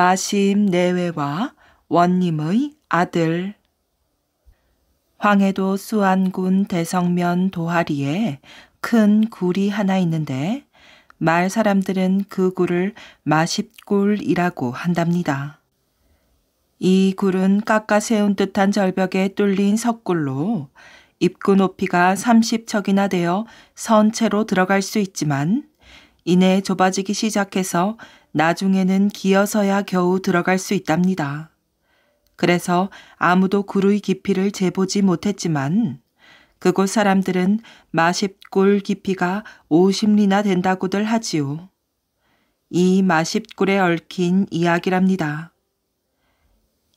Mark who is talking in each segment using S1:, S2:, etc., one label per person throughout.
S1: 마심 내외와 원님의 아들 황해도 수안군 대성면 도하리에 큰 굴이 하나 있는데 말 사람들은 그 굴을 마십굴이라고 한답니다. 이 굴은 깎아 세운 듯한 절벽에 뚫린 석굴로 입구 높이가 30척이나 되어 선체로 들어갈 수 있지만 이내 좁아지기 시작해서 나중에는 기어서야 겨우 들어갈 수 있답니다. 그래서 아무도 구루의 깊이를 재보지 못했지만 그곳 사람들은 마십골 깊이가 50리나 된다고들 하지요. 이 마십골에 얽힌 이야기랍니다.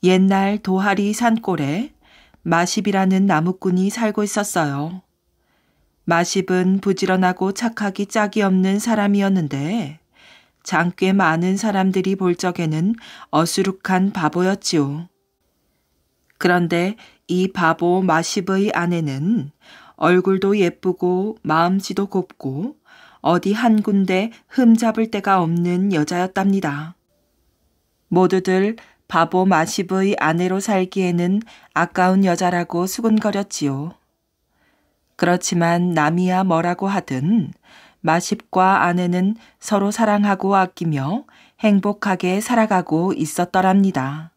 S1: 옛날 도하리 산골에 마십이라는 나무꾼이 살고 있었어요. 마십은 부지런하고 착하기 짝이 없는 사람이었는데 장꽤 많은 사람들이 볼 적에는 어수룩한 바보였지요. 그런데 이 바보 마십의 아내는 얼굴도 예쁘고 마음씨도 곱고 어디 한 군데 흠잡을 데가 없는 여자였답니다. 모두들 바보 마십의 아내로 살기에는 아까운 여자라고 수군거렸지요. 그렇지만 남이야 뭐라고 하든 마십과 아내는 서로 사랑하고 아끼며 행복하게 살아가고 있었더랍니다.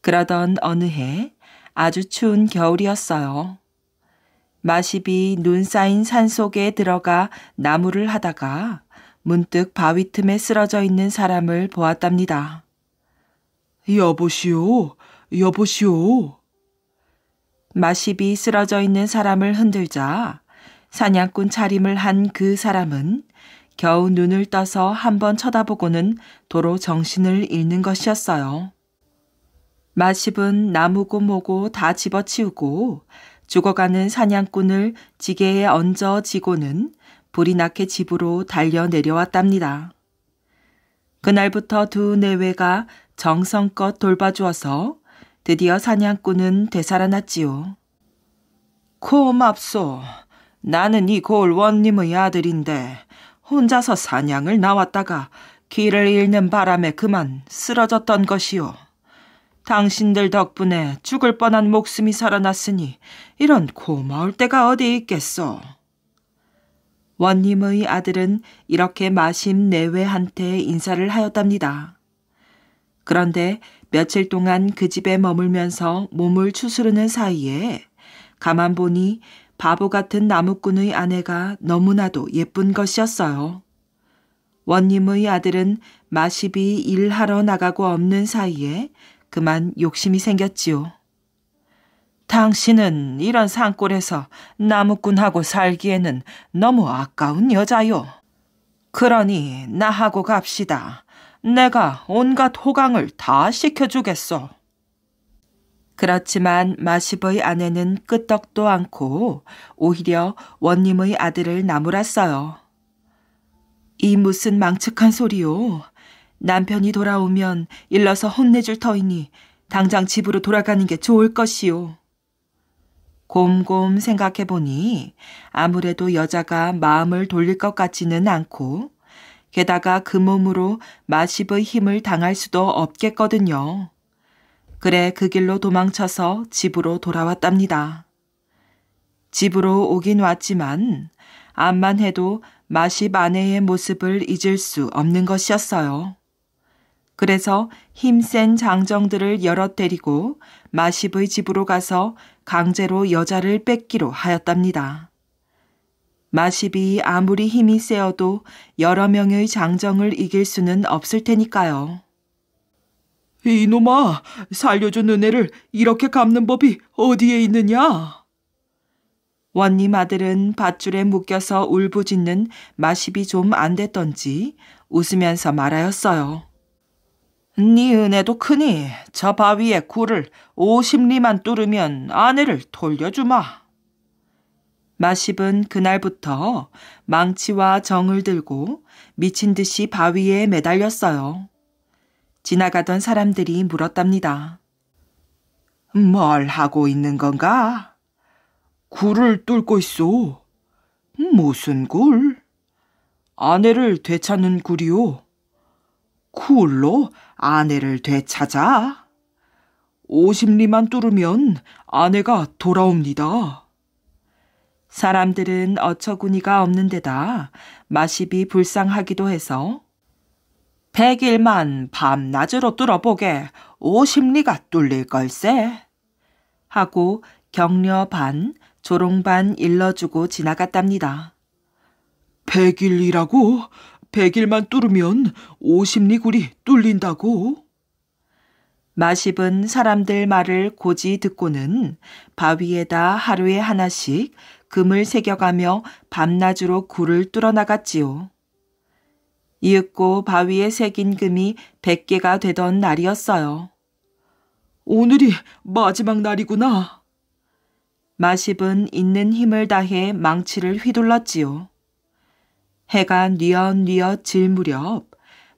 S1: 그러던 어느 해 아주 추운 겨울이었어요. 마십이 눈 쌓인 산 속에 들어가 나무를 하다가 문득 바위 틈에 쓰러져 있는 사람을 보았답니다. 여보시오, 여보시오. 마십이 쓰러져 있는 사람을 흔들자 사냥꾼 차림을 한 그 사람은 겨우 눈을 떠서 한 번 쳐다보고는 도로 정신을 잃는 것이었어요. 마십은 나무고 뭐고 다 집어치우고 죽어가는 사냥꾼을 지게에 얹어 지고는 불이 나게 집으로 달려 내려왔답니다. 그날부터 두 내외가 정성껏 돌봐주어서 드디어 사냥꾼은 되살아났지요. 고맙소. 나는 이 골 원님의 아들인데 혼자서 사냥을 나왔다가 길을 잃는 바람에 그만 쓰러졌던 것이요. 당신들 덕분에 죽을 뻔한 목숨이 살아났으니 이런 고마울 때가 어디 있겠소. 원님의 아들은 이렇게 마심내 외한테 인사를 하였답니다. 그런데 며칠 동안 그 집에 머물면서 몸을 추스르는 사이에 가만 보니 바보 같은 나무꾼의 아내가 너무나도 예쁜 것이었어요. 원님의 아들은 마십이 일하러 나가고 없는 사이에 그만 욕심이 생겼지요. 당신은 이런 산골에서 나무꾼하고 살기에는 너무 아까운 여자요. 그러니 나하고 갑시다. 내가 온갖 호강을 다 시켜주겠소. 그렇지만 마십의 아내는 끄떡도 않고 오히려 원님의 아들을 나무랐어요. 이 무슨 망측한 소리요. 남편이 돌아오면 일러서 혼내줄 터이니 당장 집으로 돌아가는 게 좋을 것이요. 곰곰 생각해보니 아무래도 여자가 마음을 돌릴 것 같지는 않고 게다가 그 몸으로 마십의 힘을 당할 수도 없겠거든요. 그래 그 길로 도망쳐서 집으로 돌아왔답니다. 집으로 오긴 왔지만 암만 해도 마십아내의 모습을 잊을 수 없는 것이었어요. 그래서 힘센 장정들을 열어 데리고 마십의 집으로 가서 강제로 여자를 뺏기로 하였답니다. 마십이 아무리 힘이 세어도 여러 명의 장정을 이길 수는 없을 테니까요. 이놈아, 살려준 은혜를 이렇게 갚는 법이 어디에 있느냐? 원님 아들은 밧줄에 묶여서 울부짖는 마십이 좀 안 됐던지 웃으면서 말하였어요. 네 은혜도 크니 저 바위에 굴을 5 0리만 뚫으면 아내를 돌려주마. 마십은 그날부터 망치와 정을 들고 미친 듯이 바위에 매달렸어요. 지나가던 사람들이 물었답니다. 뭘 하고 있는 건가? 굴을 뚫고 있어. 무슨 굴? 아내를 되찾는 굴이요. 굴로 아내를 되찾아. 5 0리만 뚫으면 아내가 돌아옵니다. 사람들은 어처구니가 없는 데다 마십이 불쌍하기도 해서 백일만 밤낮으로 뚫어보게 오십리가 뚫릴 걸세. 하고 격려 반, 조롱 반 일러주고 지나갔답니다. 백일이라고? 백일만 뚫으면 오십리 굴이 뚫린다고? 마십은 사람들 말을 고지 듣고는 바위에다 하루에 하나씩 금을 새겨가며 밤낮으로 굴을 뚫어나갔지요. 이윽고 바위에 새긴 금이 100개가 되던 날이었어요. 오늘이 마지막 날이구나. 마십은 있는 힘을 다해 망치를 휘둘렀지요. 해가 뉘엿뉘엿 질 무렵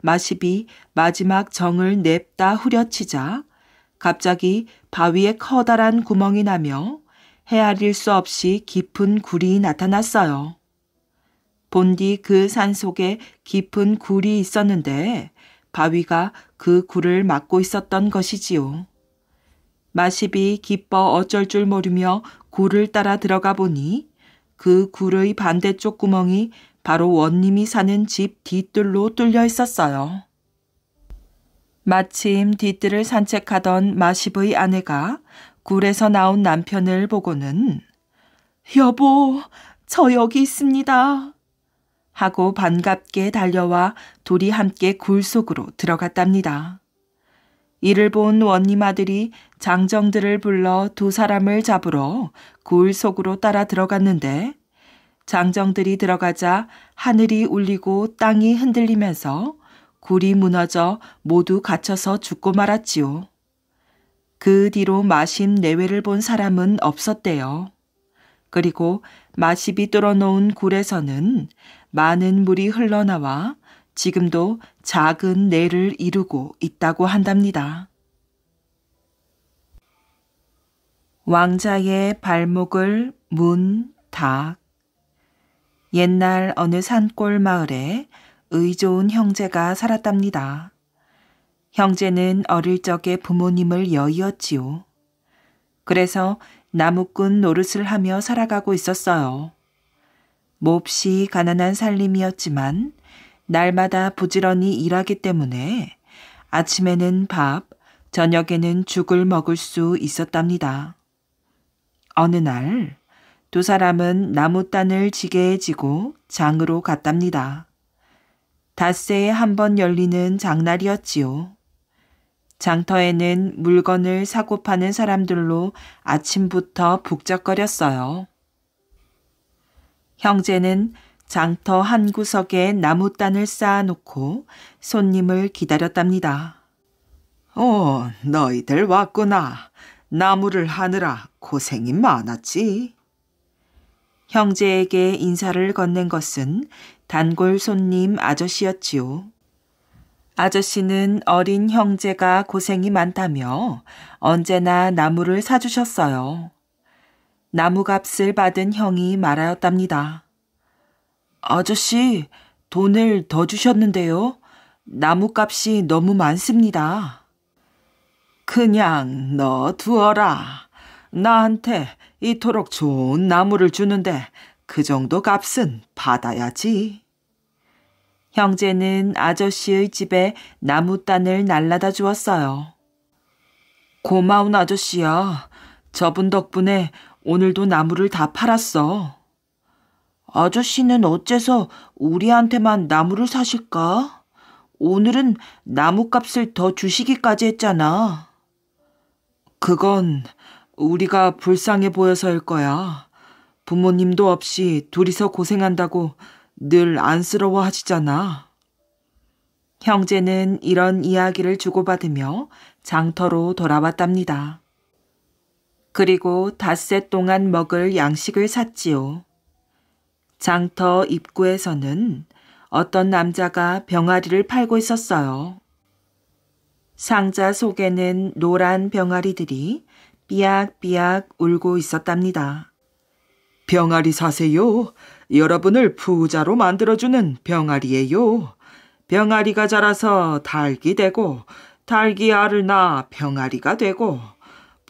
S1: 마십이 마지막 정을 냅다 후려치자 갑자기 바위에 커다란 구멍이 나며 헤아릴 수 없이 깊은 굴이 나타났어요. 본디 그 산 속에 깊은 굴이 있었는데 바위가 그 굴을 막고 있었던 것이지요. 마십이 기뻐 어쩔 줄 모르며 굴을 따라 들어가 보니 그 굴의 반대쪽 구멍이 바로 원님이 사는 집 뒤뜰로 뚫려 있었어요. 마침 뒤뜰을 산책하던 마십의 아내가 굴에서 나온 남편을 보고는 여보, 저 여기 있습니다. 하고 반갑게 달려와 둘이 함께 굴 속으로 들어갔답니다. 이를 본 원님 아들이 장정들을 불러 두 사람을 잡으러 굴 속으로 따라 들어갔는데 장정들이 들어가자 하늘이 울리고 땅이 흔들리면서 굴이 무너져 모두 갇혀서 죽고 말았지요. 그 뒤로 마심 내외를 본 사람은 없었대요. 그리고 마십이 뚫어놓은 굴에서는 많은 물이 흘러나와 지금도 작은 내를 이루고 있다고 한답니다. 왕자의 발목을 문, 닭. 옛날 어느 산골 마을에 의좋은 형제가 살았답니다. 형제는 어릴 적에 부모님을 여의었지요. 그래서 나무꾼 노릇을 하며 살아가고 있었어요. 몹시 가난한 살림이었지만 날마다 부지런히 일하기 때문에 아침에는 밥, 저녁에는 죽을 먹을 수 있었답니다. 어느 날 두 사람은 나무단을 지게 지고 장으로 갔답니다. 닷새에 한 번 열리는 장날이었지요. 장터에는 물건을 사고 파는 사람들로 아침부터 북적거렸어요. 형제는 장터 한 구석에 나무단을 쌓아놓고 손님을 기다렸답니다. 어, 너희들 왔구나. 나무를 하느라 고생이 많았지. 형제에게 인사를 건넨 것은 단골 손님 아저씨였지요. 아저씨는 어린 형제가 고생이 많다며 언제나 나무를 사주셨어요. 나무값을 받은 형이 말하였답니다. 아저씨, 돈을 더 주셨는데요. 나무값이 너무 많습니다. 그냥 너 두어라. 나한테 이토록 좋은 나무를 주는데 그 정도 값은 받아야지. 형제는 아저씨의 집에 나무단을 날라다 주었어요. 고마운 아저씨야. 저분 덕분에 오늘도 나무를 다 팔았어. 아저씨는 어째서 우리한테만 나무를 사실까? 오늘은 나무값을 더 주시기까지 했잖아. 그건 우리가 불쌍해 보여서일 거야. 부모님도 없이 둘이서 고생한다고 늘 안쓰러워 하시잖아. 형제는 이런 이야기를 주고받으며 장터로 돌아왔답니다. 그리고 닷새 동안 먹을 양식을 샀지요. 장터 입구에서는 어떤 남자가 병아리를 팔고 있었어요. 상자 속에는 노란 병아리들이 삐약삐약 울고 있었답니다. 병아리 사세요. 여러분을 부자로 만들어주는 병아리예요. 병아리가 자라서 닭이 되고 닭이 알을 낳아 병아리가 되고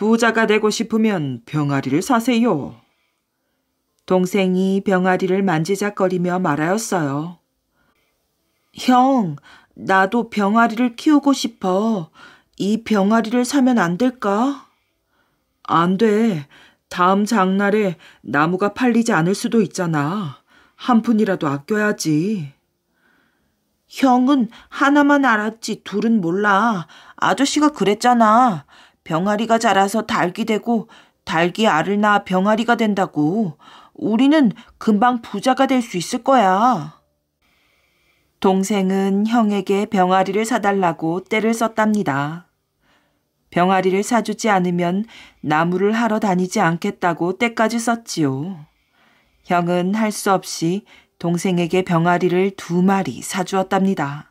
S1: 부자가 되고 싶으면 병아리를 사세요. 동생이 병아리를 만지작거리며 말하였어요. 형, 나도 병아리를 키우고 싶어. 이 병아리를 사면 안 될까? 안 돼. 다음 장날에 나무가 팔리지 않을 수도 있잖아. 한 푼이라도 아껴야지. 형은 하나만 알았지 둘은 몰라. 아저씨가 그랬잖아. 병아리가 자라서 닭이 되고 닭이 알을 낳아 병아리가 된다고. 우리는 금방 부자가 될 수 있을 거야. 동생은 형에게 병아리를 사달라고 때를 썼답니다. 병아리를 사주지 않으면 나무를 하러 다니지 않겠다고 때까지 썼지요. 형은 할 수 없이 동생에게 병아리를 두 마리 사주었답니다.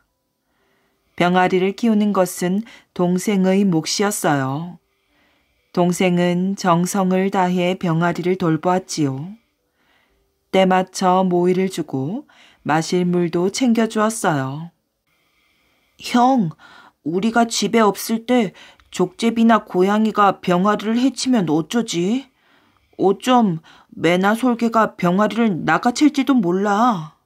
S1: 병아리를 키우는 것은 동생의 몫이었어요. 동생은 정성을 다해 병아리를 돌보았지요. 때 맞춰 모이를 주고 마실 물도 챙겨 주었어요. 형, 우리가 집에 없을 때 족제비나 고양이가 병아리를 해치면 어쩌지? 어쩜 매나 솔개가 병아리를 낚아챌지도 몰라.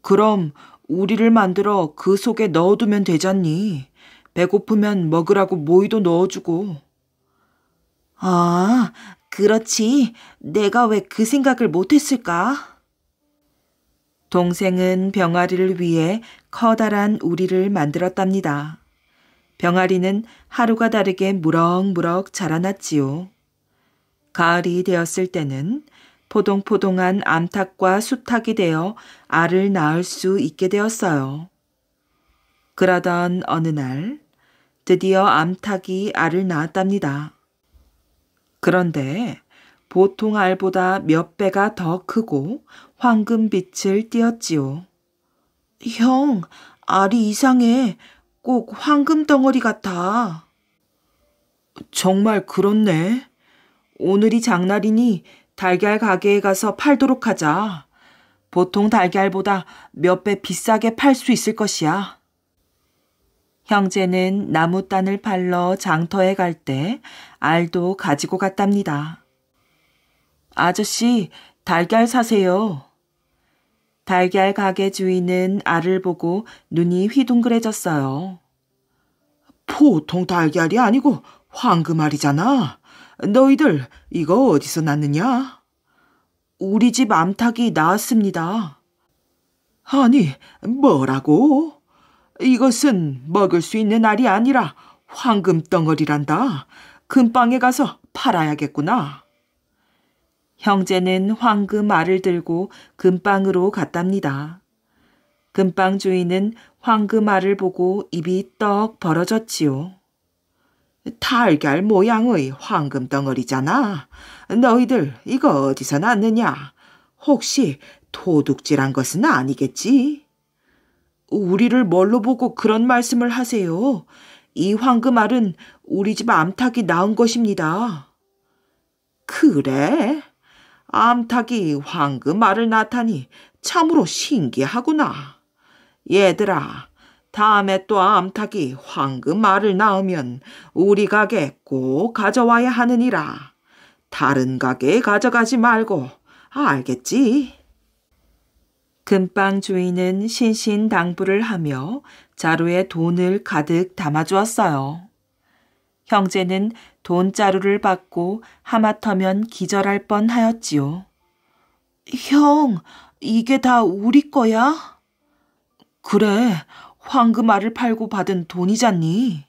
S1: 그럼 우리를 만들어 그 속에 넣어두면 되잖니. 배고프면 먹으라고 모이도 넣어주고. 아, 그렇지. 내가 왜 그 생각을 못했을까? 동생은 병아리를 위해 커다란 우리를 만들었답니다. 병아리는 하루가 다르게 무럭무럭 자라났지요. 가을이 되었을 때는 포동포동한 암탉과 수탉이 되어 알을 낳을 수 있게 되었어요. 그러던 어느 날 드디어 암탉이 알을 낳았답니다. 그런데 보통 알보다 몇 배가 더 크고 황금빛을 띄었지요. 형, 알이 이상해. 꼭 황금 덩어리 같아. 정말 그렇네. 오늘이 장날이니 달걀 가게에 가서 팔도록 하자. 보통 달걀보다 몇 배 비싸게 팔 수 있을 것이야. 형제는 나무단을 팔러 장터에 갈 때 알도 가지고 갔답니다. 아저씨, 달걀 사세요. 달걀 가게 주인은 알을 보고 눈이 휘둥그레졌어요. 보통 달걀이 아니고 황금알이잖아. 너희들 이거 어디서 났느냐? 우리 집 암탉이 나왔습니다. 아니, 뭐라고? 이것은 먹을 수 있는 알이 아니라 황금 덩어리란다. 금방에 가서 팔아야겠구나. 형제는 황금 알을 들고 금방으로 갔답니다. 금방 주인은 황금 알을 보고 입이 떡 벌어졌지요. 달걀 모양의 황금 덩어리잖아. 너희들 이거 어디서 났느냐? 혹시 도둑질한 것은 아니겠지? 우리를 뭘로 보고 그런 말씀을 하세요? 이 황금알은 우리 집 암탉이 낳은 것입니다. 그래? 암탉이 황금알을 낳다니 참으로 신기하구나. 얘들아, 다음에 또 암탉이 황금 알을 낳으면 우리 가게 꼭 가져와야 하느니라. 다른 가게에 가져가지 말고 알겠지? 금방 주인은 신신당부를 하며 자루에 돈을 가득 담아주었어요. 형제는 돈자루를 받고 하마터면 기절할 뻔하였지요. 형, 이게 다 우리 거야? 그래, 황금알을 팔고 받은 돈이잖니.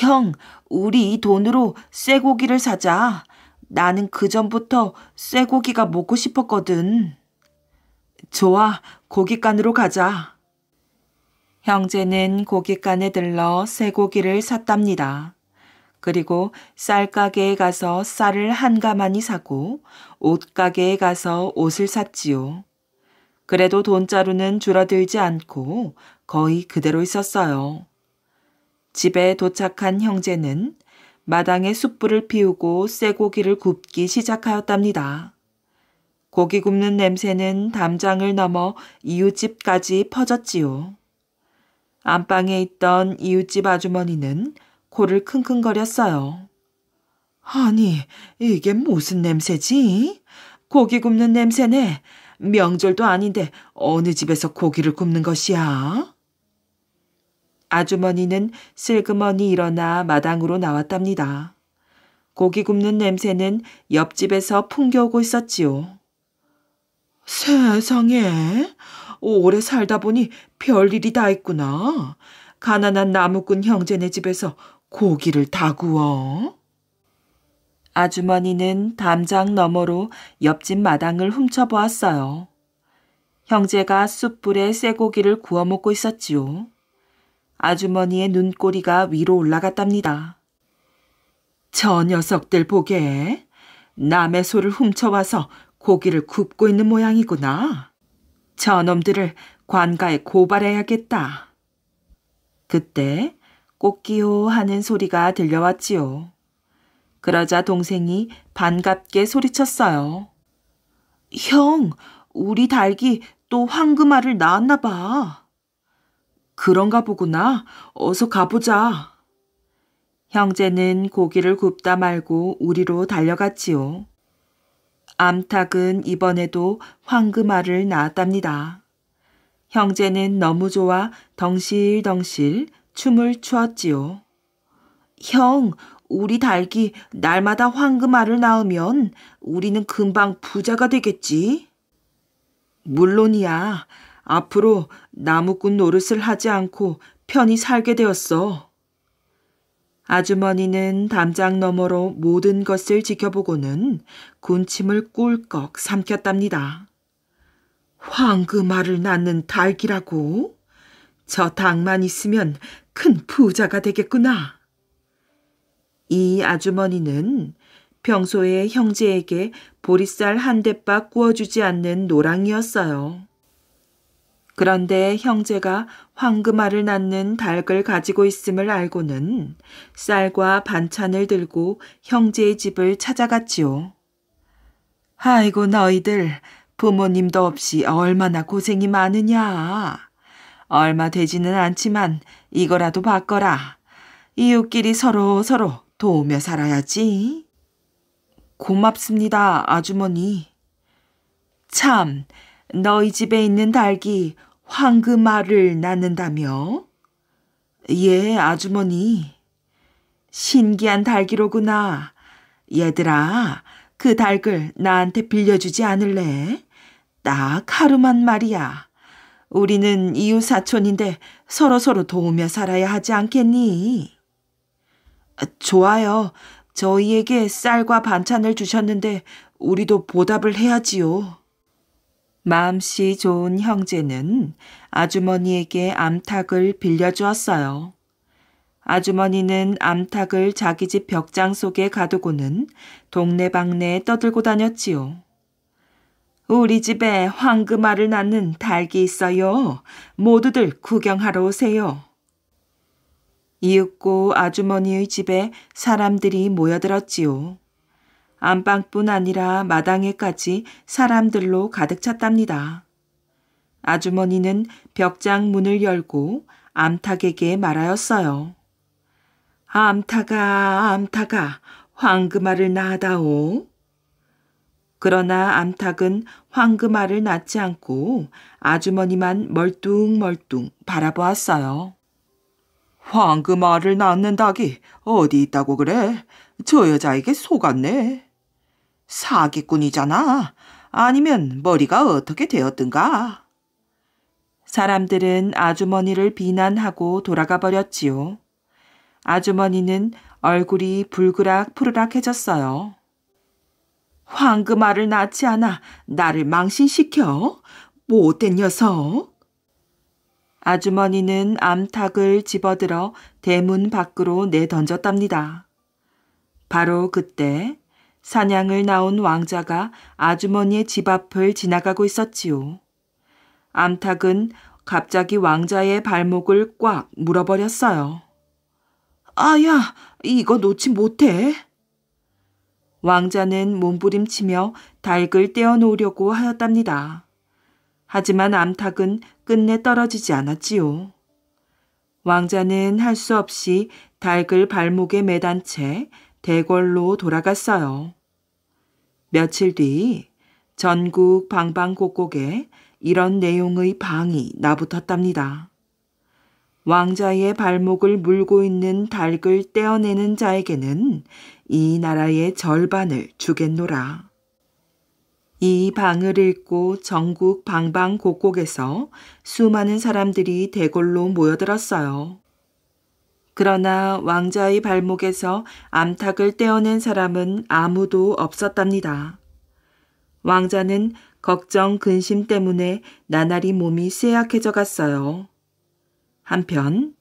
S1: 형, 우리 이 돈으로 쇠고기를 사자. 나는 그전부터 쇠고기가 먹고 싶었거든. 좋아, 고깃간으로 가자. 형제는 고깃간에 들러 쇠고기를 샀답니다. 그리고 쌀가게에 가서 쌀을 한 가마니 사고 옷가게에 가서 옷을 샀지요. 그래도 돈자루는 줄어들지 않고 거의 그대로 있었어요. 집에 도착한 형제는 마당에 숯불을 피우고 쇠고기를 굽기 시작하였답니다. 고기 굽는 냄새는 담장을 넘어 이웃집까지 퍼졌지요. 안방에 있던 이웃집 아주머니는 코를 킁킁거렸어요. 아니, 이게 무슨 냄새지? 고기 굽는 냄새네. 명절도 아닌데 어느 집에서 고기를 굽는 것이야? 아주머니는 슬그머니 일어나 마당으로 나왔답니다. 고기 굽는 냄새는 옆집에서 풍겨오고 있었지요. 세상에, 오래 살다 보니 별일이 다 있구나. 가난한 나무꾼 형제네 집에서 고기를 다 구워. 아주머니는 담장 너머로 옆집 마당을 훔쳐보았어요. 형제가 숯불에 쇠고기를 구워 먹고 있었지요. 아주머니의 눈꼬리가 위로 올라갔답니다. 저 녀석들 보게. 남의 소를 훔쳐와서 고기를 굽고 있는 모양이구나. 저놈들을 관가에 고발해야겠다. 그때 꼬끼오 하는 소리가 들려왔지요. 그러자 동생이 반갑게 소리쳤어요. 형, 우리 닭이 또 황금알을 낳았나 봐. 그런가 보구나. 어서 가보자. 형제는 고기를 굽다 말고 우리로 달려갔지요. 암탉은 이번에도 황금알을 낳았답니다. 형제는 너무 좋아 덩실덩실 춤을 추었지요. 형, 우리 닭이 날마다 황금알을 낳으면 우리는 금방 부자가 되겠지? 물론이야. 앞으로 나무꾼 노릇을 하지 않고 편히 살게 되었어. 아주머니는 담장 너머로 모든 것을 지켜보고는 군침을 꿀꺽 삼켰답니다. 황금알을 낳는 닭이라고? 저 닭만 있으면 큰 부자가 되겠구나. 이 아주머니는 평소에 형제에게 보리쌀 한 대박 구워주지 않는 노랑이었어요. 그런데 형제가 황금알을 낳는 닭을 가지고 있음을 알고는 쌀과 반찬을 들고 형제의 집을 찾아갔지요. 아이고 너희들 부모님도 없이 얼마나 고생이 많으냐. 얼마 되지는 않지만 이거라도 바꿔라. 이웃끼리 서로 서로 도우며 살아야지. 고맙습니다, 아주머니. 참, 너희 집에 있는 닭이 황금알을 낳는다며? 예, 아주머니. 신기한 달기로구나. 얘들아, 그달을 나한테 빌려주지 않을래? 딱 하루만 말이야. 우리는 이웃사촌인데 서로서로 도우며 살아야 하지 않겠니? 좋아요. 저희에게 쌀과 반찬을 주셨는데 우리도 보답을 해야지요. 마음씨 좋은 형제는 아주머니에게 암탉을 빌려주었어요. 아주머니는 암탉을 자기 집 벽장 속에 가두고는 동네방네 떠들고 다녔지요. 우리 집에 황금알을 낳는 닭이 있어요. 모두들 구경하러 오세요. 이윽고 아주머니의 집에 사람들이 모여들었지요. 안방뿐 아니라 마당에까지 사람들로 가득 찼답니다. 아주머니는 벽장 문을 열고 암탉에게 말하였어요. 암탉아, 암탉아, 황금알을 낳아다오. 그러나 암탉은 황금알을 낳지 않고 아주머니만 멀뚱멀뚱 바라보았어요. 황금알을 낳는다기 어디 있다고 그래? 저 여자에게 속았네. 사기꾼이잖아. 아니면 머리가 어떻게 되었든가. 사람들은 아주머니를 비난하고 돌아가 버렸지요. 아주머니는 얼굴이 불그락 푸르락해졌어요. 황금알을 낳지 않아 나를 망신시켜? 못된 녀석! 아주머니는 암탉을 집어들어 대문 밖으로 내던졌답니다. 바로 그때 사냥을 나온 왕자가 아주머니의 집 앞을 지나가고 있었지요. 암탉은 갑자기 왕자의 발목을 꽉 물어버렸어요. 아야, 이거 놓지 못해. 왕자는 몸부림치며 닭을 떼어놓으려고 하였답니다. 하지만 암탉은 끝내 떨어지지 않았지요. 왕자는 할 수 없이 닭을 발목에 매단 채 대궐로 돌아갔어요. 며칠 뒤 전국 방방곡곡에 이런 내용의 방이 나붙었답니다. 왕자의 발목을 물고 있는 닭을 떼어내는 자에게는 이 나라의 절반을 주겠노라. 이 방을 읽고 전국 방방곡곡에서 수많은 사람들이 대궐로 모여들었어요. 그러나 왕자의 발목에서 암탉을 떼어낸 사람은 아무도 없었답니다. 왕자는 걱정 근심 때문에 나날이 몸이 쇠약해져 갔어요. 한편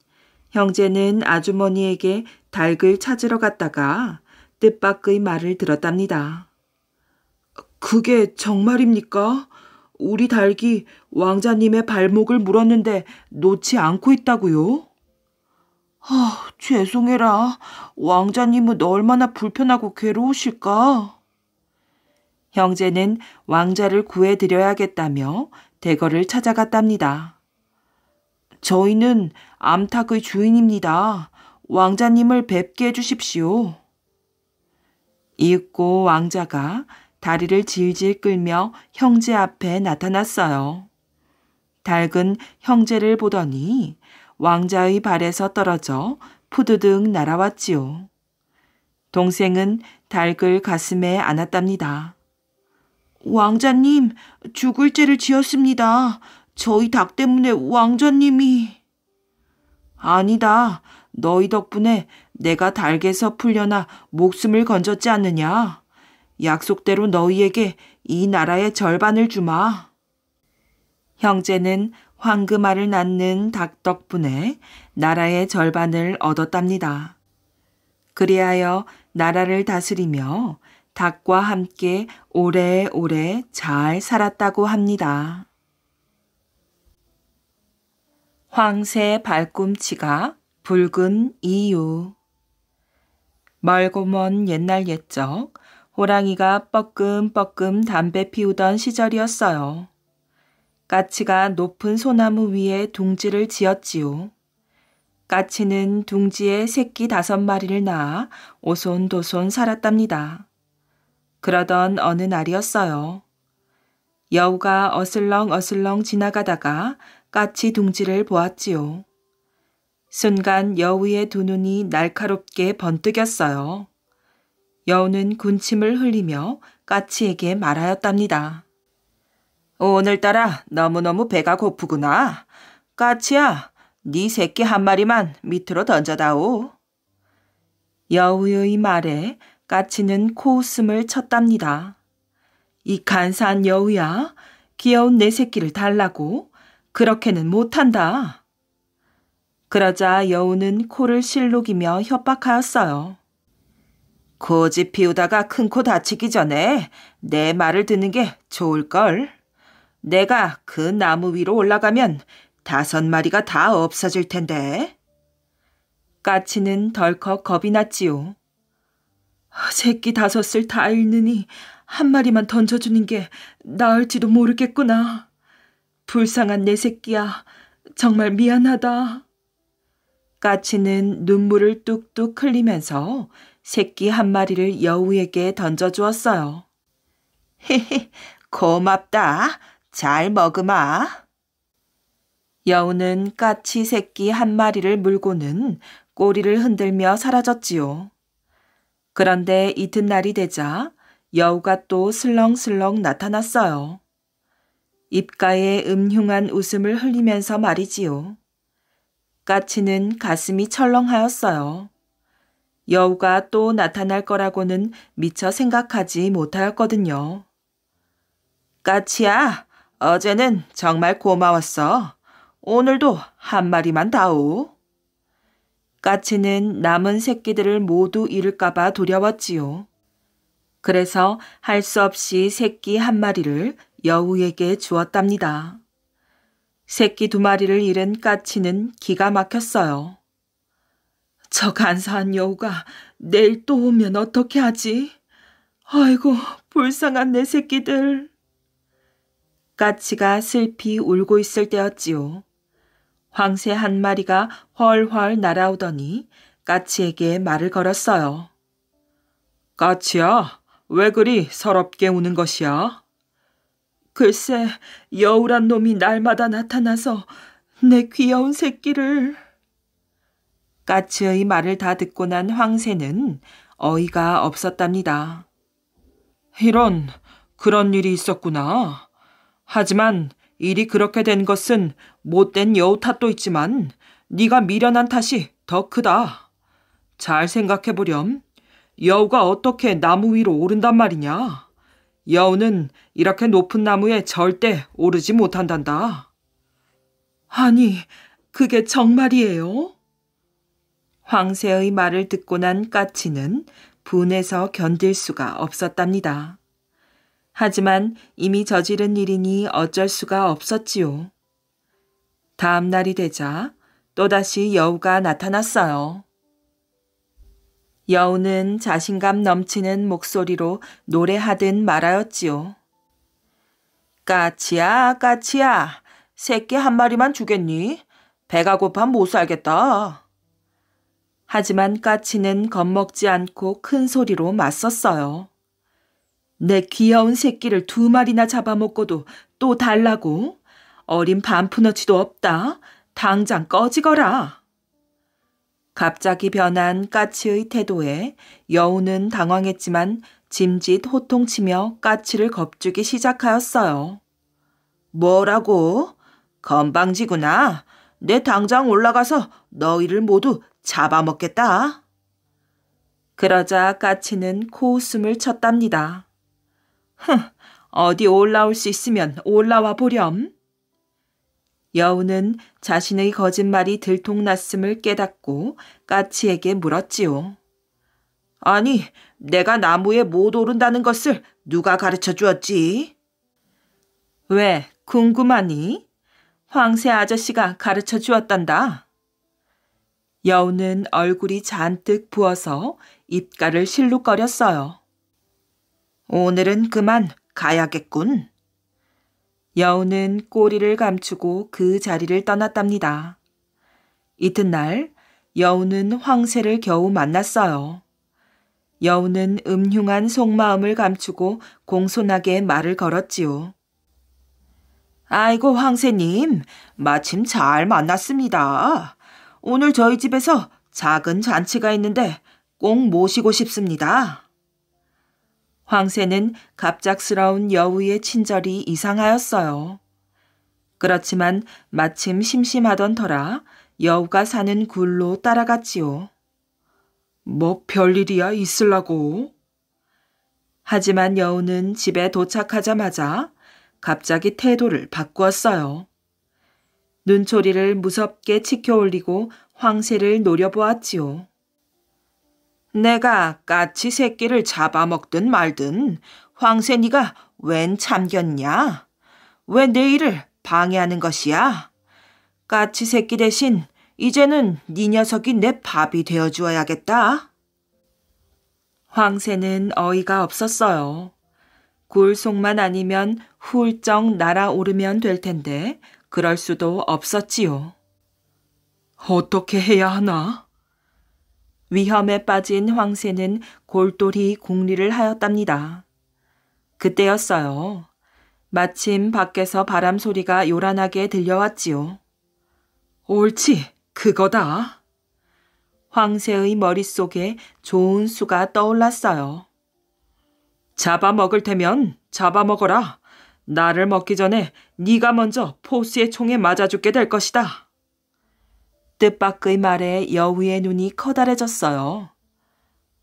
S1: 형제는 아주머니에게 닭을 찾으러 갔다가 뜻밖의 말을 들었답니다. 그게 정말입니까? 우리 닭이 왕자님의 발목을 물었는데 놓지 않고 있다고요? 아, 죄송해라. 왕자님은 얼마나 불편하고 괴로우실까? 형제는 왕자를 구해드려야겠다며 대거를 찾아갔답니다. 저희는 암탉의 주인입니다. 왕자님을 뵙게 해주십시오. 이윽고 왕자가 다리를 질질 끌며 형제 앞에 나타났어요. 닭은 형제를 보더니 왕자의 발에서 떨어져 푸드득 날아왔지요. 동생은 닭을 가슴에 안았답니다. 왕자님, 죽을 죄를 지었습니다. 저희 닭 때문에 왕자님이. 아니다. 너희 덕분에 내가 닭에서 풀려나 목숨을 건졌지 않느냐. 약속대로 너희에게 이 나라의 절반을 주마. 형제는 황금알을 낳는 닭 덕분에 나라의 절반을 얻었답니다. 그리하여 나라를 다스리며 닭과 함께 오래오래 잘 살았다고 합니다. 황새 발꿈치가 붉은 이유 멀고 먼 옛날 옛적 호랑이가 뻐끔뻐끔 담배 피우던 시절이었어요. 까치가 높은 소나무 위에 둥지를 지었지요. 까치는 둥지에 새끼 다섯 마리를 낳아 오손도손 살았답니다. 그러던 어느 날이었어요. 여우가 어슬렁 어슬렁 지나가다가 까치 둥지를 보았지요. 순간 여우의 두 눈이 날카롭게 번뜩였어요. 여우는 군침을 흘리며 까치에게 말하였답니다. 오늘따라 너무너무 배가 고프구나. 까치야, 네 새끼 한 마리만 밑으로 던져다오. 여우의 말에 까치는 코웃음을 쳤답니다. 이 간사한 여우야, 귀여운 내 새끼를 달라고? 그렇게는 못한다. 그러자 여우는 코를 실룩이며 협박하였어요. 고집 피우다가 큰 코 다치기 전에 내 말을 듣는 게 좋을걸. 내가 그 나무 위로 올라가면 다섯 마리가 다 없어질 텐데. 까치는 덜컥 겁이 났지요. 새끼 다섯을 다 잃느니 한 마리만 던져주는 게 나을지도 모르겠구나. 불쌍한 내 새끼야. 정말 미안하다. 까치는 눈물을 뚝뚝 흘리면서 새끼 한 마리를 여우에게 던져주었어요. 헤헤, 고맙다. 잘 먹으마. 여우는 까치 새끼 한 마리를 물고는 꼬리를 흔들며 사라졌지요. 그런데 이튿날이 되자 여우가 또 슬렁슬렁 나타났어요. 입가에 음흉한 웃음을 흘리면서 말이지요. 까치는 가슴이 철렁하였어요. 여우가 또 나타날 거라고는 미처 생각하지 못하였거든요. 까치야, 어제는 정말 고마웠어. 오늘도 한 마리만 다오. 까치는 남은 새끼들을 모두 잃을까봐 두려웠지요. 그래서 할 수 없이 새끼 한 마리를 여우에게 주었답니다. 새끼 두 마리를 잃은 까치는 기가 막혔어요. 저 간사한 여우가 내일 또 오면 어떻게 하지? 아이고, 불쌍한 내 새끼들. 까치가 슬피 울고 있을 때였지요. 황새 한 마리가 훨훨 날아오더니 까치에게 말을 걸었어요. 까치야, 왜 그리 서럽게 우는 것이야? 글쎄, 여우란 놈이 날마다 나타나서 내 귀여운 새끼를... 까치의 말을 다 듣고 난 황새는 어이가 없었답니다. 이런, 그런 일이 있었구나. 하지만 일이 그렇게 된 것은 못된 여우 탓도 있지만 네가 미련한 탓이 더 크다. 잘 생각해보렴. 여우가 어떻게 나무 위로 오른단 말이냐. 여우는 이렇게 높은 나무에 절대 오르지 못한단다. 아니, 그게 정말이에요? 황새의 말을 듣고 난 까치는 분해서 견딜 수가 없었답니다. 하지만 이미 저지른 일이니 어쩔 수가 없었지요. 다음 날이 되자 또다시 여우가 나타났어요. 여우는 자신감 넘치는 목소리로 노래하든 말하였지요. 까치야, 까치야, 새끼 한 마리만 주겠니? 배가 고파 못 살겠다. 하지만 까치는 겁먹지 않고 큰 소리로 맞섰어요. 내 귀여운 새끼를 두 마리나 잡아먹고도 또 달라고. 어린 반푸너치도 없다. 당장 꺼지거라. 갑자기 변한 까치의 태도에 여우는 당황했지만 짐짓 호통치며 까치를 겁주기 시작하였어요. 뭐라고? 건방지구나. 내 당장 올라가서 너희를 모두 잡아먹겠다. 그러자 까치는 코웃음을 쳤답니다. 흥, 어디 올라올 수 있으면 올라와 보렴. 여우는 자신의 거짓말이 들통났음을 깨닫고 까치에게 물었지요. 아니, 내가 나무에 못 오른다는 것을 누가 가르쳐 주었지? 왜, 궁금하니? 황새 아저씨가 가르쳐 주었단다. 여우는 얼굴이 잔뜩 부어서 입가를 실룩거렸어요. 오늘은 그만 가야겠군. 여우는 꼬리를 감추고 그 자리를 떠났답니다. 이튿날 여우는 황새를 겨우 만났어요. 여우는 음흉한 속마음을 감추고 공손하게 말을 걸었지요. 아이고 황새님, 마침 잘 만났습니다. 오늘 저희 집에서 작은 잔치가 있는데 꼭 모시고 싶습니다. 황새는 갑작스러운 여우의 친절이 이상하였어요. 그렇지만 마침 심심하던 터라 여우가 사는 굴로 따라갔지요. 뭐 별일이야 있을라고? 하지만 여우는 집에 도착하자마자 갑자기 태도를 바꾸었어요. 눈초리를 무섭게 치켜올리고 황새를 노려보았지요. 내가 까치 새끼를 잡아먹든 말든 황새니가 웬 참견냐? 왜 내 일을 방해하는 것이야? 까치 새끼 대신 이제는 네 녀석이 내 밥이 되어 주어야겠다. 황새는 어이가 없었어요. 굴 속만 아니면 훌쩍 날아오르면 될 텐데 그럴 수도 없었지요. 어떻게 해야 하나? 위험에 빠진 황새는 골똘히 궁리를 하였답니다. 그때였어요. 마침 밖에서 바람 소리가 요란하게 들려왔지요. 옳지, 그거다. 황새의 머릿속에 좋은 수가 떠올랐어요. 잡아먹을 테면 잡아먹어라. 나를 먹기 전에 네가 먼저 포스의 총에 맞아 죽게 될 것이다. 뜻밖의 말에 여우의 눈이 커다래졌어요.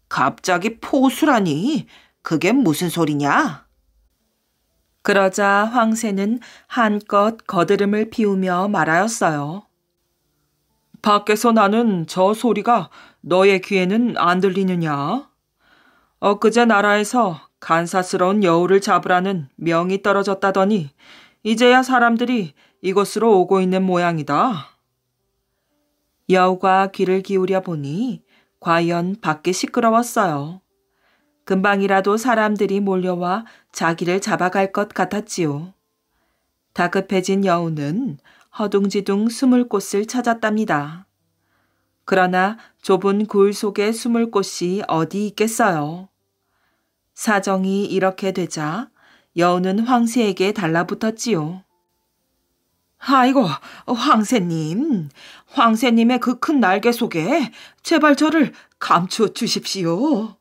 S1: 갑자기 포수라니? 그게 무슨 소리냐? 그러자 황새는 한껏 거드름을 피우며 말하였어요. 밖에서 나는 저 소리가 너의 귀에는 안 들리느냐? 엊그제 나라에서 간사스러운 여우를 잡으라는 명이 떨어졌다더니 이제야 사람들이 이곳으로 오고 있는 모양이다. 여우가 귀를 기울여 보니 과연 밖에 시끄러웠어요. 금방이라도 사람들이 몰려와 자기를 잡아갈 것 같았지요. 다급해진 여우는 허둥지둥 숨을 곳을 찾았답니다. 그러나 좁은 굴 속에 숨을 곳이 어디 있겠어요. 사정이 이렇게 되자 여우는 황새에게 달라붙었지요. 아이고, 황새님. 황새님의 그 큰 날개 속에 제발 저를 감춰 주십시오.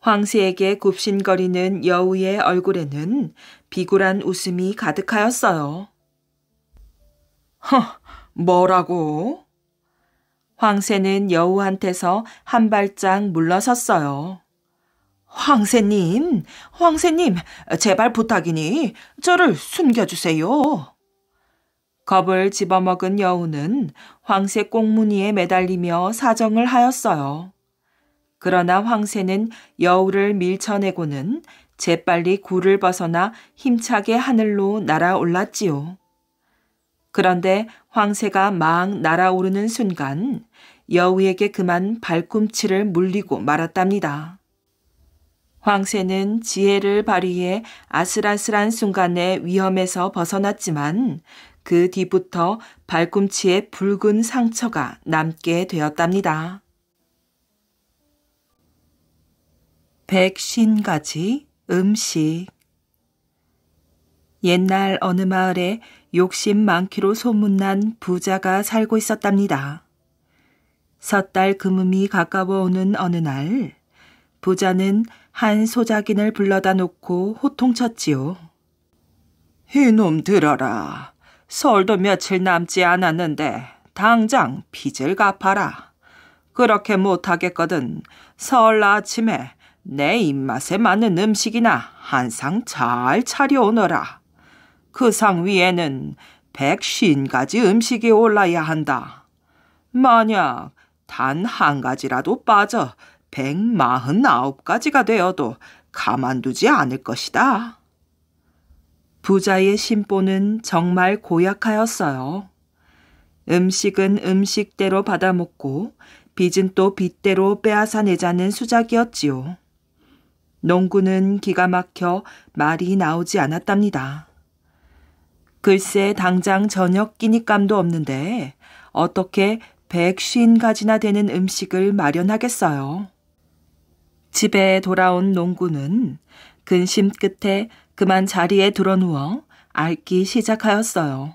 S1: 황새에게 굽신거리는 여우의 얼굴에는 비굴한 웃음이 가득하였어요. 허, 뭐라고? 황새는 여우한테서 한 발짝 물러섰어요. 황새님, 황새님, 제발 부탁이니 저를 숨겨주세요. 겁을 집어먹은 여우는 황새 꽁무니에 매달리며 사정을 하였어요. 그러나 황새는 여우를 밀쳐내고는 재빨리 굴을 벗어나 힘차게 하늘로 날아올랐지요. 그런데 황새가 막 날아오르는 순간 여우에게 그만 발꿈치를 물리고 말았답니다. 황새는 지혜를 발휘해 아슬아슬한 순간에 위험에서 벗어났지만 그 뒤부터 발꿈치에 붉은 상처가 남게 되었답니다. 백신가지 음식 옛날 어느 마을에 욕심 많기로 소문난 부자가 살고 있었답니다. 섣달 금음이 가까워오는 어느 날 부자는 한 소작인을 불러다 놓고 호통쳤지요. 이놈 들어라. 설도 며칠 남지 않았는데 당장 빚을 갚아라. 그렇게 못하겠거든 설 아침에 내 입맛에 맞는 음식이나 한 상 잘 차려오너라. 그 상 위에는 백쉰 가지 음식이 올라야 한다. 만약 단 한 가지라도 빠져 백마흔 아홉 가지가 되어도 가만두지 않을 것이다. 부자의 심보는 정말 고약하였어요. 음식은 음식대로 받아먹고 빚은 또 빚대로 빼앗아내자는 수작이었지요. 농구는 기가 막혀 말이 나오지 않았답니다. 글쎄 당장 저녁 끼니감도 없는데 어떻게 백쉰 가지나 되는 음식을 마련하겠어요. 집에 돌아온 농구는 근심 끝에 그만 자리에 드러누워 앓기 시작하였어요.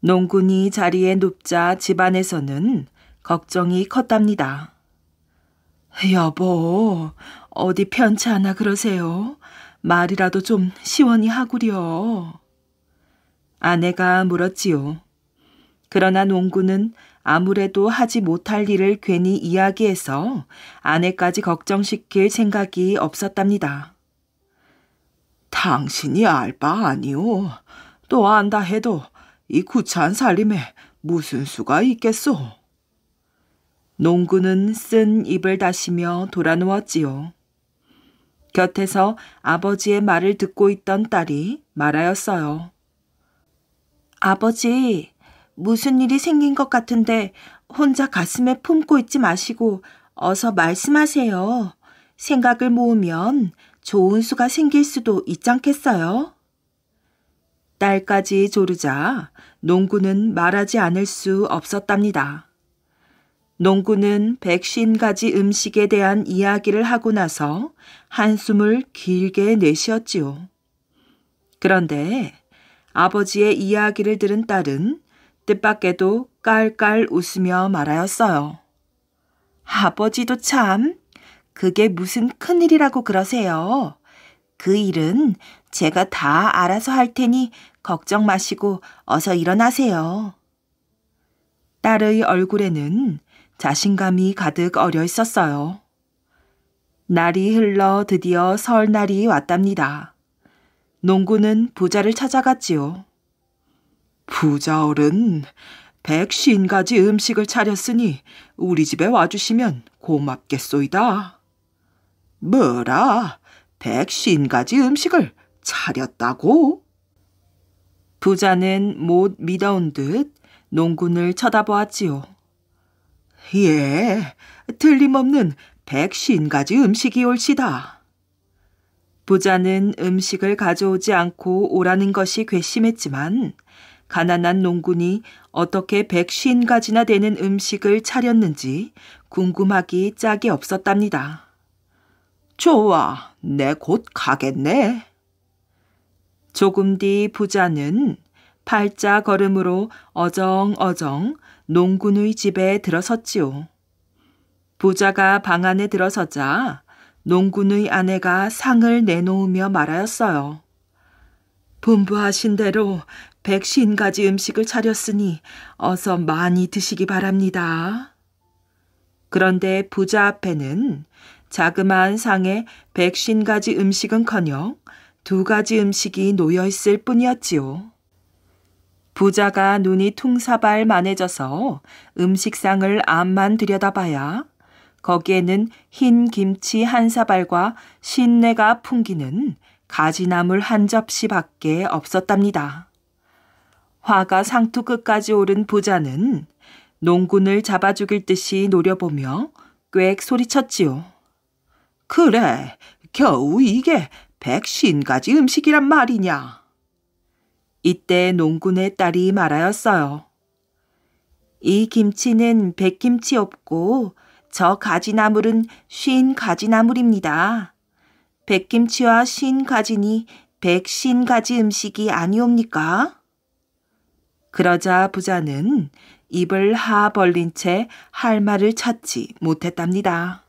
S1: 농군이 자리에 눕자 집안에서는 걱정이 컸답니다. 여보, 어디 편찮아 그러세요? 말이라도 좀 시원히 하구려. 아내가 물었지요. 그러나 농구는 아무래도 하지 못할 일을 괜히 이야기해서 아내까지 걱정시킬 생각이 없었답니다. 당신이 알 바 아니오. 또 안다 해도 이 구차한 살림에 무슨 수가 있겠소. 농구는 쓴 입을 다시며 돌아누웠지요. 곁에서 아버지의 말을 듣고 있던 딸이 말하였어요. 아버지, 무슨 일이 생긴 것 같은데 혼자 가슴에 품고 있지 마시고 어서 말씀하세요. 생각을 모으면 좋은 수가 생길 수도 있잖겠어요? 딸까지 조르자 농구는 말하지 않을 수 없었답니다. 농구는 백신 0가지 음식에 대한 이야기를 하고 나서 한숨을 길게 내쉬었지요. 그런데 아버지의 이야기를 들은 딸은 뜻밖에도 깔깔 웃으며 말하였어요. 아버지도 참 그게 무슨 큰일이라고 그러세요. 그 일은 제가 다 알아서 할 테니 걱정 마시고 어서 일어나세요. 딸의 얼굴에는 자신감이 가득 어려 있었어요. 날이 흘러 드디어 설날이 왔답니다. 농구는 부자를 찾아갔지요. 부자 어른, 백신 가지 음식을 차렸으니 우리 집에 와주시면 고맙겠소이다. 뭐라? 백신가지 음식을 차렸다고? 부자는 못 믿어온 듯 농군을 쳐다보았지요. 예, 틀림없는 백신가지 음식이 올시다. 부자는 음식을 가져오지 않고 오라는 것이 괘씸했지만 가난한 농군이 어떻게 백신가지나 되는 음식을 차렸는지 궁금하기 짝이 없었답니다. 좋아, 내 곧 가겠네. 조금 뒤 부자는 팔자 걸음으로 어정어정 농군의 집에 들어섰지요. 부자가 방 안에 들어서자 농군의 아내가 상을 내놓으며 말하였어요. 분부하신 대로 백신 가지 음식을 차렸으니 어서 많이 드시기 바랍니다. 그런데 부자 앞에는 자그마한 상에 백신 가지 음식은커녕 두 가지 음식이 놓여 있을 뿐이었지요. 부자가 눈이 퉁사발만해져서 음식상을 암만 들여다봐야 거기에는 흰 김치 한 사발과 신내가 풍기는 가지나물 한 접시밖에 없었답니다. 화가 상투 끝까지 오른 부자는 농군을 잡아 죽일 듯이 노려보며 꽥 소리쳤지요. 그래, 겨우 이게 백신가지 음식이란 말이냐. 이때 농군의 딸이 말하였어요. 이 김치는 백김치 없고 저 가지나물은 쉰 가지나물입니다. 백김치와 쉰 가지니 백신 가지 음식이 아니옵니까? 그러자 부자는 입을 하 벌린 채 할 말을 찾지 못했답니다.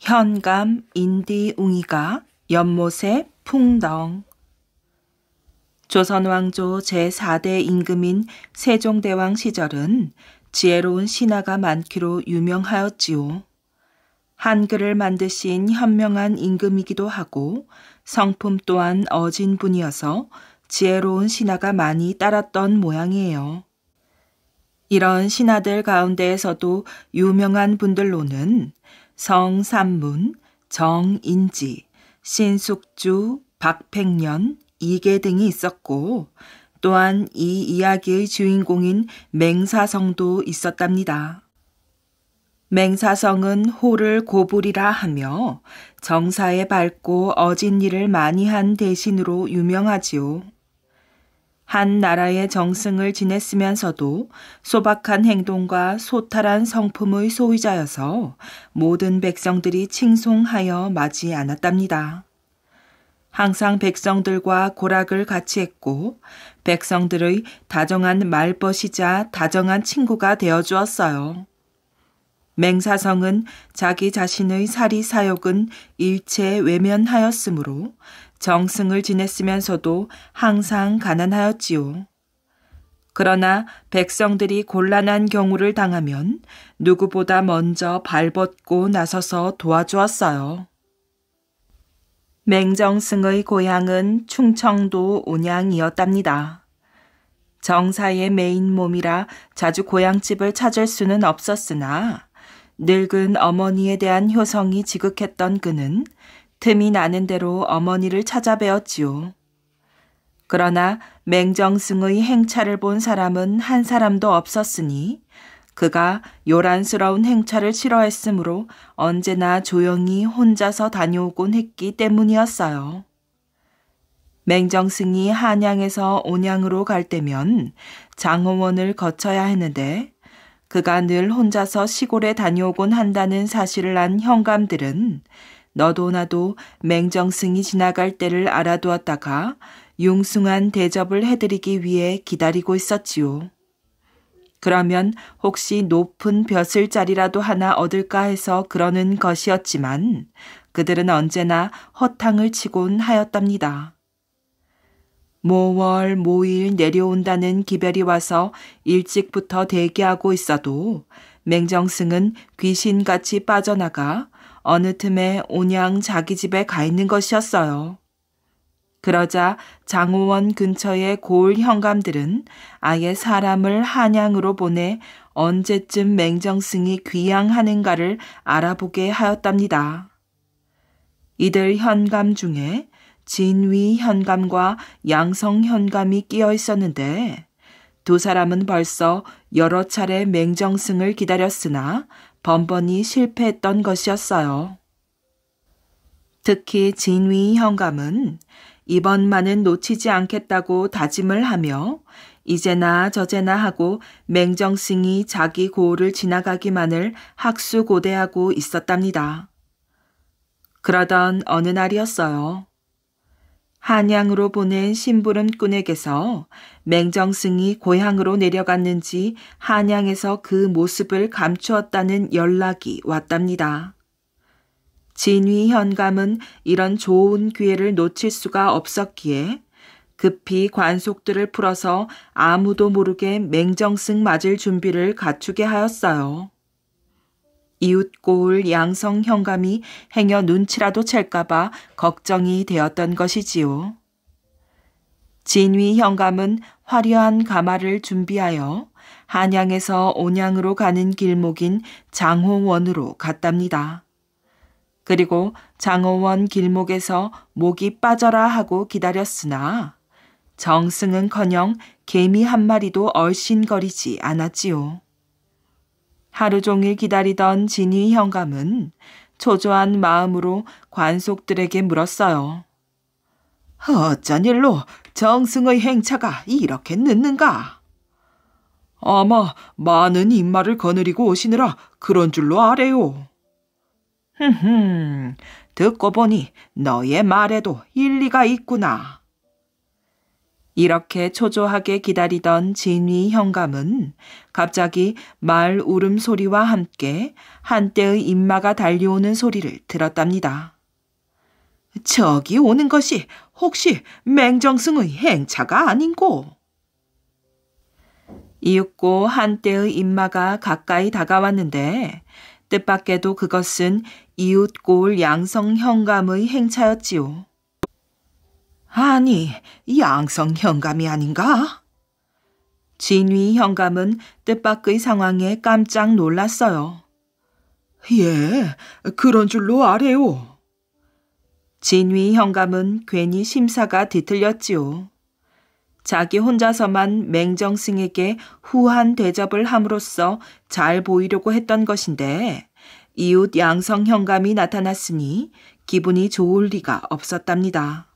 S1: 현감 인디 웅이가 연못에 풍덩 조선왕조 제4대 임금인 세종대왕 시절은 지혜로운 신하가 많기로 유명하였지요. 한글을 만드신 현명한 임금이기도 하고 성품 또한 어진 분이어서 지혜로운 신하가 많이 따랐던 모양이에요. 이런 신하들 가운데에서도 유명한 분들로는 성삼문, 정인지, 신숙주, 박팽년, 이계 등이 있었고 또한 이 이야기의 주인공인 맹사성도 있었답니다. 맹사성은 호를 고불이라 하며 정사에 밝고 어진 일을 많이 한 대신으로 유명하지요. 한 나라의 정승을 지냈으면서도 소박한 행동과 소탈한 성품의 소유자여서 모든 백성들이 칭송하여 마지 않았답니다. 항상 백성들과 고락을 같이 했고 백성들의 다정한 말벗이자 다정한 친구가 되어 주었어요. 맹사성은 자기 자신의 사리 사욕은 일체 외면하였으므로 정승을 지냈으면서도 항상 가난하였지요. 그러나 백성들이 곤란한 경우를 당하면 누구보다 먼저 발벗고 나서서 도와주었어요. 맹정승의 고향은 충청도 온양이었답니다. 정사의 메인 몸이라 자주 고향집을 찾을 수는 없었으나 늙은 어머니에 대한 효성이 지극했던 그는 틈이 나는 대로 어머니를 찾아뵈었지요. 그러나 맹정승의 행차를 본 사람은 한 사람도 없었으니 그가 요란스러운 행차를 싫어했으므로 언제나 조용히 혼자서 다녀오곤 했기 때문이었어요. 맹정승이 한양에서 온양으로 갈 때면 장호원을 거쳐야 했는데 그가 늘 혼자서 시골에 다녀오곤 한다는 사실을 안형감들은 너도 나도 맹정승이 지나갈 때를 알아두었다가 융숭한 대접을 해드리기 위해 기다리고 있었지요. 그러면 혹시 높은 벼슬 자리라도 하나 얻을까 해서 그러는 것이었지만 그들은 언제나 허탕을 치곤 하였답니다. 모월 모일 내려온다는 기별이 와서 일찍부터 대기하고 있어도 맹정승은 귀신같이 빠져나가 어느 틈에 온양 자기 집에 가 있는 것이었어요. 그러자 장호원 근처의 고을 현감들은 아예 사람을 한양으로 보내 언제쯤 맹정승이 귀양하는가를 알아보게 하였답니다. 이들 현감 중에 진위 현감과 양성 현감이 끼어 있었는데 두 사람은 벌써 여러 차례 맹정승을 기다렸으나 번번이 실패했던 것이었어요. 특히 진위 형감은 이번만은 놓치지 않겠다고 다짐을 하며 이제나 저제나 하고 맹정승이 자기 고을을 지나가기만을 학수고대하고 있었답니다. 그러던 어느 날이었어요. 한양으로 보낸 심부름꾼에게서 맹정승이 고향으로 내려갔는지 한양에서 그 모습을 감추었다는 연락이 왔답니다. 진위 현감은 이런 좋은 기회를 놓칠 수가 없었기에 급히 관속들을 풀어서 아무도 모르게 맹정승 맞을 준비를 갖추게 하였어요. 이웃 고을 양성 형감이 행여 눈치라도 챌까봐 걱정이 되었던 것이지요. 진위 형감은 화려한 가마를 준비하여 한양에서 온양으로 가는 길목인 장호원으로 갔답니다. 그리고 장호원 길목에서 목이 빠져라 하고 기다렸으나 정승은커녕 개미 한 마리도 얼씬거리지 않았지요. 하루 종일 기다리던 진희 형감은 초조한 마음으로 관속들에게 물었어요. 어쩐 일로 정승의 행차가 이렇게 늦는가? 아마 많은 입마를 거느리고 오시느라 그런 줄로 아래요. 흠흠, 듣고 보니 너의 말에도 일리가 있구나. 이렇게 초조하게 기다리던 진위 형감은 갑자기 말 울음소리와 함께 한때의 입마가 달려오는 소리를 들었답니다. 저기 오는 것이 혹시 맹정승의 행차가 아닌고? 이윽고 한때의 입마가 가까이 다가왔는데 뜻밖에도 그것은 이웃 골 양성 형감의 행차였지요. 아니, 양성 현감이 아닌가? 진위 현감은 뜻밖의 상황에 깜짝 놀랐어요. 예, 그런 줄로 아래요. 진위 현감은 괜히 심사가 뒤틀렸지요. 자기 혼자서만 맹정승에게 후한 대접을 함으로써 잘 보이려고 했던 것인데 이웃 양성 현감이 나타났으니 기분이 좋을 리가 없었답니다.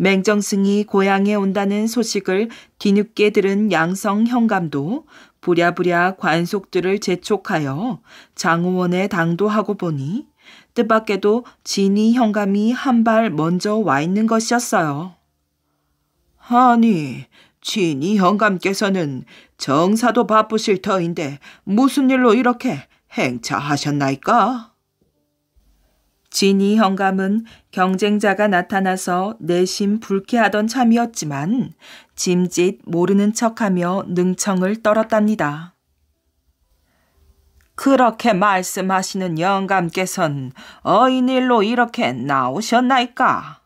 S1: 맹정승이 고향에 온다는 소식을 뒤늦게 들은 양성 형감도 부랴부랴 관속들을 재촉하여 장호원에 당도하고 보니 뜻밖에도 진희 형감이 한 발 먼저 와 있는 것이었어요. 아니, 진희 형감께서는 정사도 바쁘실 터인데 무슨 일로 이렇게 행차하셨나이까? 진이 현감은 경쟁자가 나타나서 내심 불쾌하던 참이었지만 짐짓 모르는 척하며 능청을 떨었답니다. 그렇게 말씀하시는 영감께선 어인일로 이렇게 나오셨나이까?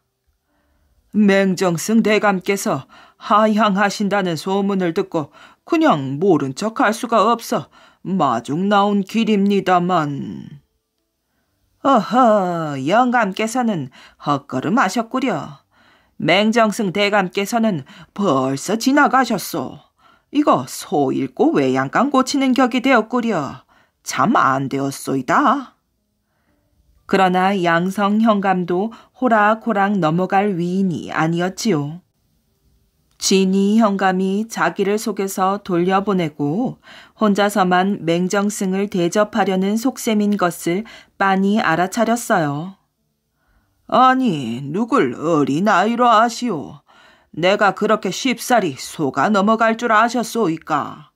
S1: 맹정승 대감께서 하향하신다는 소문을 듣고 그냥 모른 척할 수가 없어 마중 나온 길입니다만. 어허, 영감께서는 헛걸음 하셨구려. 맹정승 대감께서는 벌써 지나가셨소. 이거 소 읽고 외양간 고치는 격이 되었구려. 참 안 되었소이다. 그러나 양성 형감도 호락호락 넘어갈 위인이 아니었지요. 진이 형감이 자기를 속에서 돌려보내고 혼자서만 맹정승을 대접하려는 속셈인 것을 빤히 알아차렸어요. 아니, 누굴 어린 아이로 아시오? 내가 그렇게 쉽사리 속아 넘어갈 줄 아셨소이까?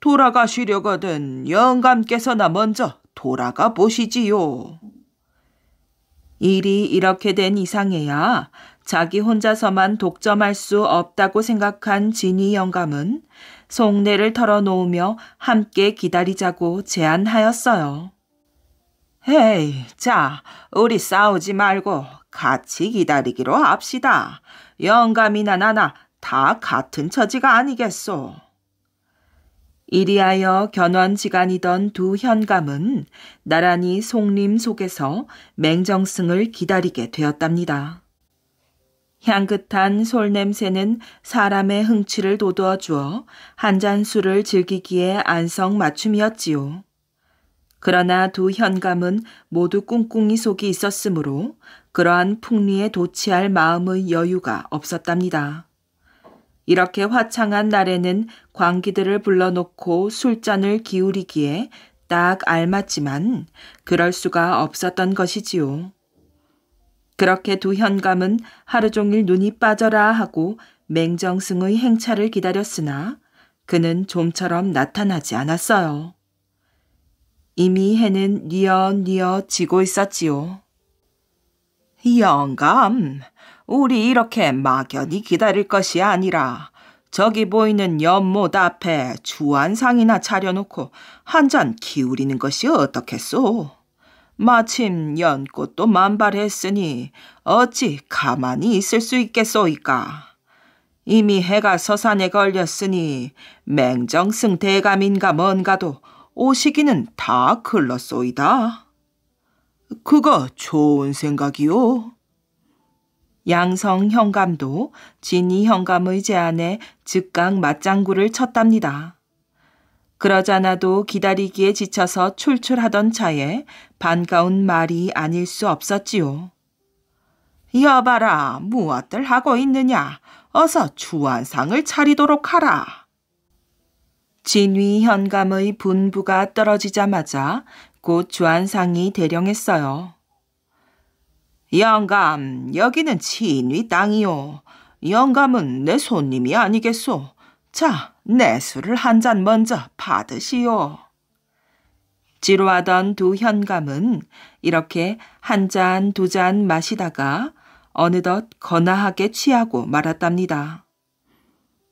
S1: 돌아가시려거든 영감께서나 먼저 돌아가 보시지요. 일이 이렇게 된 이상에야 자기 혼자서만 독점할 수 없다고 생각한 진희 영감은 속내를 털어놓으며 함께 기다리자고 제안하였어요. 헤이, 자, 우리 싸우지 말고 같이 기다리기로 합시다. 영감이나 나나 다 같은 처지가 아니겠소. 이리하여 견원지간이던 두 현감은 나란히 송림 속에서 맹정승을 기다리게 되었답니다. 향긋한 솔 냄새는 사람의 흥취를 돋워 주어 한 잔 술을 즐기기에 안성맞춤이었지요. 그러나 두 현감은 모두 꿍꿍이 속이 있었으므로 그러한 풍리에 도취할 마음의 여유가 없었답니다. 이렇게 화창한 날에는 광기들을 불러놓고 술잔을 기울이기에 딱 알맞지만 그럴 수가 없었던 것이지요. 그렇게 두 현감은 하루 종일 눈이 빠져라 하고 맹정승의 행차를 기다렸으나 그는 좀처럼 나타나지 않았어요. 이미 해는 뉘어뉘어 지고 있었지요. 영감, 우리 이렇게 막연히 기다릴 것이 아니라 저기 보이는 연못 앞에 주안상이나 차려놓고 한 잔 기울이는 것이 어떻겠소? 마침 연꽃도 만발했으니 어찌 가만히 있을 수 있겠소이까. 이미 해가 서산에 걸렸으니 맹정승 대감인가 뭔가도 오시기는 다 글렀소이다. 그거 좋은 생각이오 양성 형감도 진이 형감의 제안에 즉각 맞장구를 쳤답니다. 그러자나도 기다리기에 지쳐서 출출하던 차에 반가운 말이 아닐 수 없었지요. 여봐라, 무엇들 하고 있느냐? 어서 주안상을 차리도록 하라. 진위 현감의 분부가 떨어지자마자 곧 주안상이 대령했어요. 영감, 여기는 진위 땅이요. 영감은 내 손님이 아니겠소. 자, 내 술을 한 잔 먼저 받으시오. 지루하던 두 현감은 이렇게 한 잔, 두 잔 마시다가 어느덧 거나하게 취하고 말았답니다.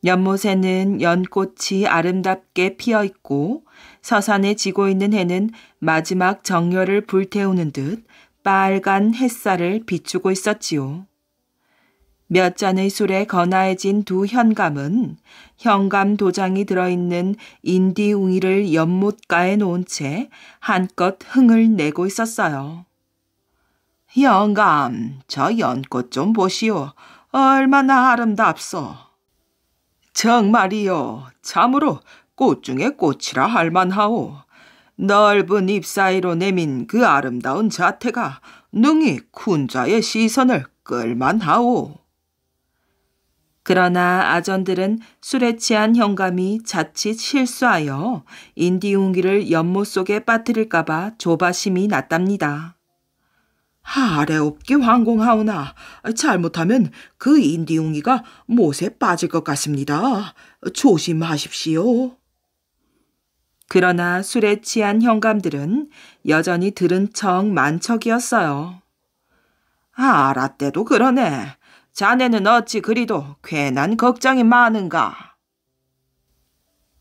S1: 연못에는 연꽃이 아름답게 피어 있고 서산에 지고 있는 해는 마지막 정열을 불태우는 듯 빨간 햇살을 비추고 있었지요. 몇 잔의 술에 거나해진 두 현감은 현감 도장이 들어있는 인디 웅이를 연못가에 놓은 채 한껏 흥을 내고 있었어요. 영감, 저 연꽃 좀 보시오. 얼마나 아름답소. 정말이요. 참으로 꽃 중에 꽃이라 할 만하오. 넓은 잎사이로 내민 그 아름다운 자태가 능히 군자의 시선을 끌만하오. 그러나 아전들은 술에 취한 형감이 자칫 실수하여 인디웅기를 연못 속에 빠뜨릴까봐 조바심이 났답니다. 아래 없기 황공하오나 잘못하면 그 인디웅이가 못에 빠질 것 같습니다. 조심하십시오. 그러나 술에 취한 형감들은 여전히 들은 척 만척이었어요. 아, 알았대도 그러네. 자네는 어찌 그리도 괜한 걱정이 많은가?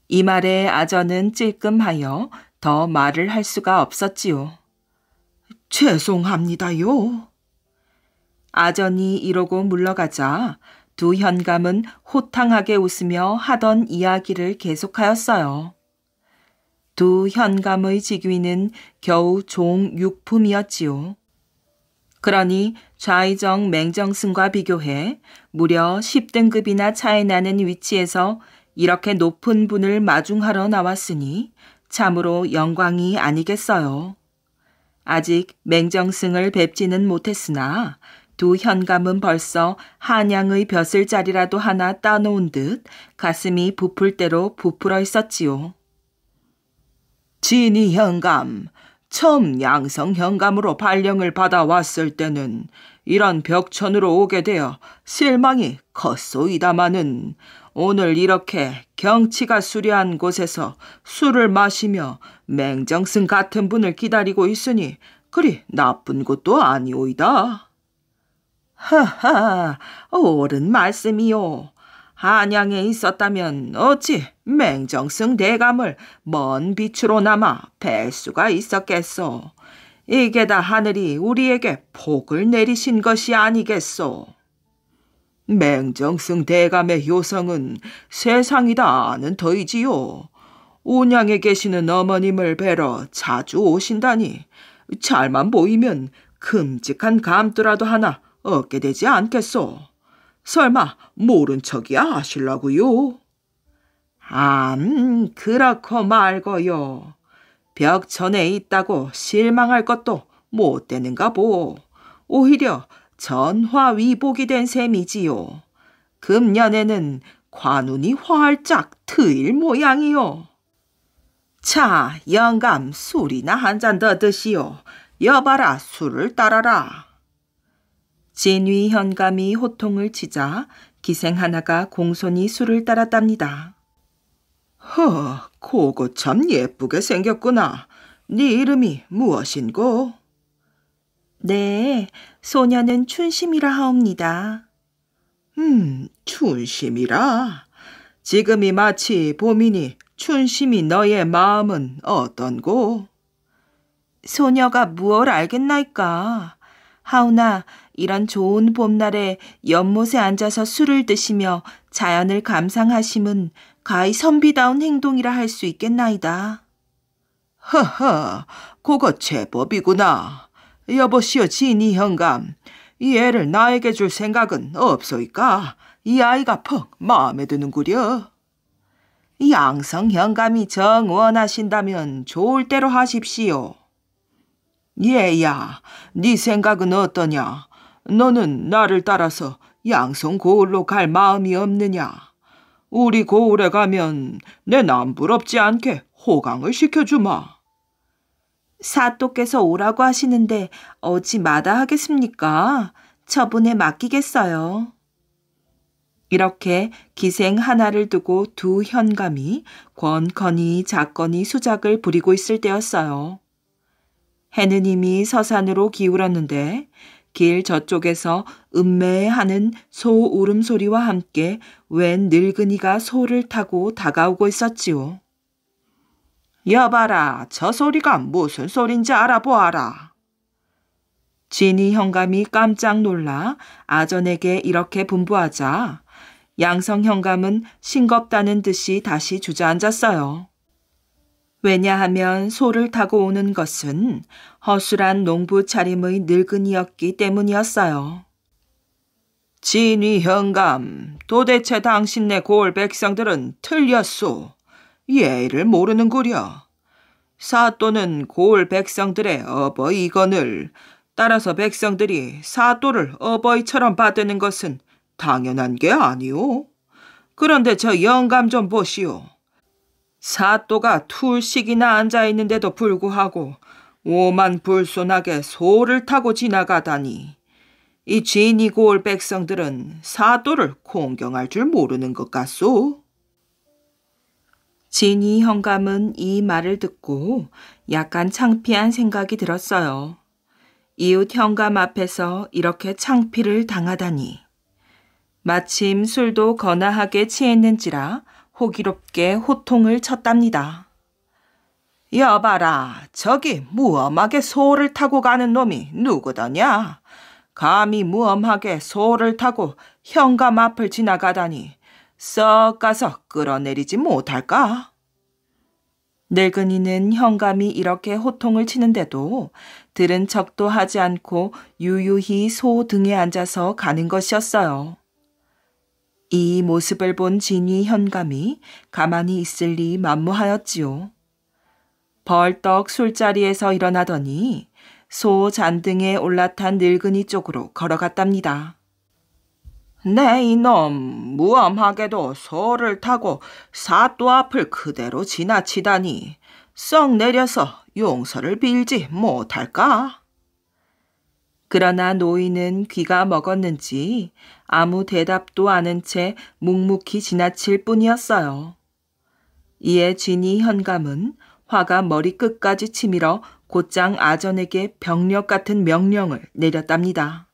S1: 이 말에 아저는 찔끔하여 더 말을 할 수가 없었지요. 죄송합니다요. 아전이 이러고 물러가자 두 현감은 호탕하게 웃으며 하던 이야기를 계속하였어요. 두 현감의 직위는 겨우 종 육품이었지요. 그러니 좌의정 맹정승과 비교해 무려 10등급이나 차이 나는 위치에서 이렇게 높은 분을 마중하러 나왔으니 참으로 영광이 아니겠어요. 아직 맹정승을 뵙지는 못했으나 두 현감은 벌써 한양의 벼슬 자리라도 하나 따놓은 듯 가슴이 부풀 대로 부풀어 있었지요. 진이 현감, 처음 양성현감으로 발령을 받아왔을 때는 이런 벽천으로 오게 되어 실망이 컸소이다마는 오늘 이렇게 경치가 수려한 곳에서 술을 마시며 맹정승 같은 분을 기다리고 있으니 그리 나쁜 것도 아니오이다. 하하, 옳은 말씀이요. 한양에 있었다면 어찌 맹정승 대감을 먼 빛으로 나마뵐 수가 있었겠소. 이게 다 하늘이 우리에게 복을 내리신 것이 아니겠소. 맹정승 대감의 요성은 세상이다 아는 터이지요. 운양에 계시는 어머님을 뵈러 자주 오신다니 잘만 보이면 큼직한 감도라도 하나 얻게 되지 않겠소. 설마 모른 척이야 하실라고요? 암, 그렇고 말고요. 벽천에 있다고 실망할 것도 못 되는가 보. 오히려 전화위복이 된 셈이지요. 금년에는 관운이 활짝 트일 모양이요. 자, 영감 술이나 한 잔 더 드시오. 여봐라 술을 따라라. 진위 현감이 호통을 치자 기생 하나가 공손히 술을 따랐답니다. 허, 고거 참 예쁘게 생겼구나. 네 이름이 무엇인고? 네, 소녀는 춘심이라 하옵니다. 음, 춘심이라. 지금이 마치 봄이니 춘심이 너의 마음은 어떤고? 소녀가 무얼 알겠나이까. 하오나 이런 좋은 봄날에 연못에 앉아서 술을 드시며 자연을 감상하심은 가히 선비다운 행동이라 할 수 있겠나이다. 허허, 그거 제법이구나. 여보시오 진이 형감, 이 애를 나에게 줄 생각은 없소이까? 이 아이가 퍽 마음에 드는구려. 양성 형감이 정원하신다면 좋을 대로 하십시오. 얘야, 네 생각은 어떠냐? 너는 나를 따라서 양성 고을로 갈 마음이 없느냐? 우리 고을에 가면 내 남부럽지 않게 호강을 시켜주마. 사또께서 오라고 하시는데 어찌 마다하겠습니까? 처분에 맡기겠어요. 이렇게 기생 하나를 두고 두 현감이 권건이 작건이 수작을 부리고 있을 때였어요. 해는 이미 서산으로 기울었는데 길 저쪽에서 음매하는 소 울음소리와 함께 웬 늙은이가 소를 타고 다가오고 있었지요. 여봐라, 저 소리가 무슨 소린지 알아보아라. 진이 형감이 깜짝 놀라 아전에게 이렇게 분부하자 양성 형감은 싱겁다는 듯이 다시 주저앉았어요. 왜냐하면 소를 타고 오는 것은 허술한 농부 차림의 늙은이였기 때문이었어요. 진위 형감 도대체 당신네 고을 백성들은 틀렸소. 예의를 모르는구려. 사또는 고을 백성들의 어버이건을 따라서 백성들이 사또를 어버이처럼 받드는 것은 당연한 게 아니오. 그런데 저 영감 좀 보시오. 사또가 툴식이나 앉아 있는데도 불구하고 오만 불손하게 소를 타고 지나가다니 이 진이 고을 백성들은 사또를 공경할 줄 모르는 것 같소. 진이 형감은 이 말을 듣고 약간 창피한 생각이 들었어요. 이웃 형감 앞에서 이렇게 창피를 당하다니. 마침 술도 거나하게 취했는지라 호기롭게 호통을 쳤답니다. 여봐라, 저기 무엄하게 소를 타고 가는 놈이 누구더냐? 감히 무엄하게 소를 타고 현감 앞을 지나가다니 썩 가서 끌어내리지 못할까? 늙은이는 현감이 이렇게 호통을 치는데도 들은 척도 하지 않고 유유히 소 등에 앉아서 가는 것이었어요. 이 모습을 본 진위 현감이 가만히 있을 리 만무하였지요. 벌떡 술자리에서 일어나더니 소 잔등에 올라탄 늙은이 쪽으로 걸어갔답니다. 네 이놈 무엄하게도 소를 타고 사또 앞을 그대로 지나치다니 썩 내려서 용서를 빌지 못할까? 그러나 노인은 귀가 먹었는지 아무 대답도 않은 채 묵묵히 지나칠 뿐이었어요. 이에 진이 현감은 화가 머리끝까지 치밀어 곧장 아전에게 병력 같은 명령을 내렸답니다.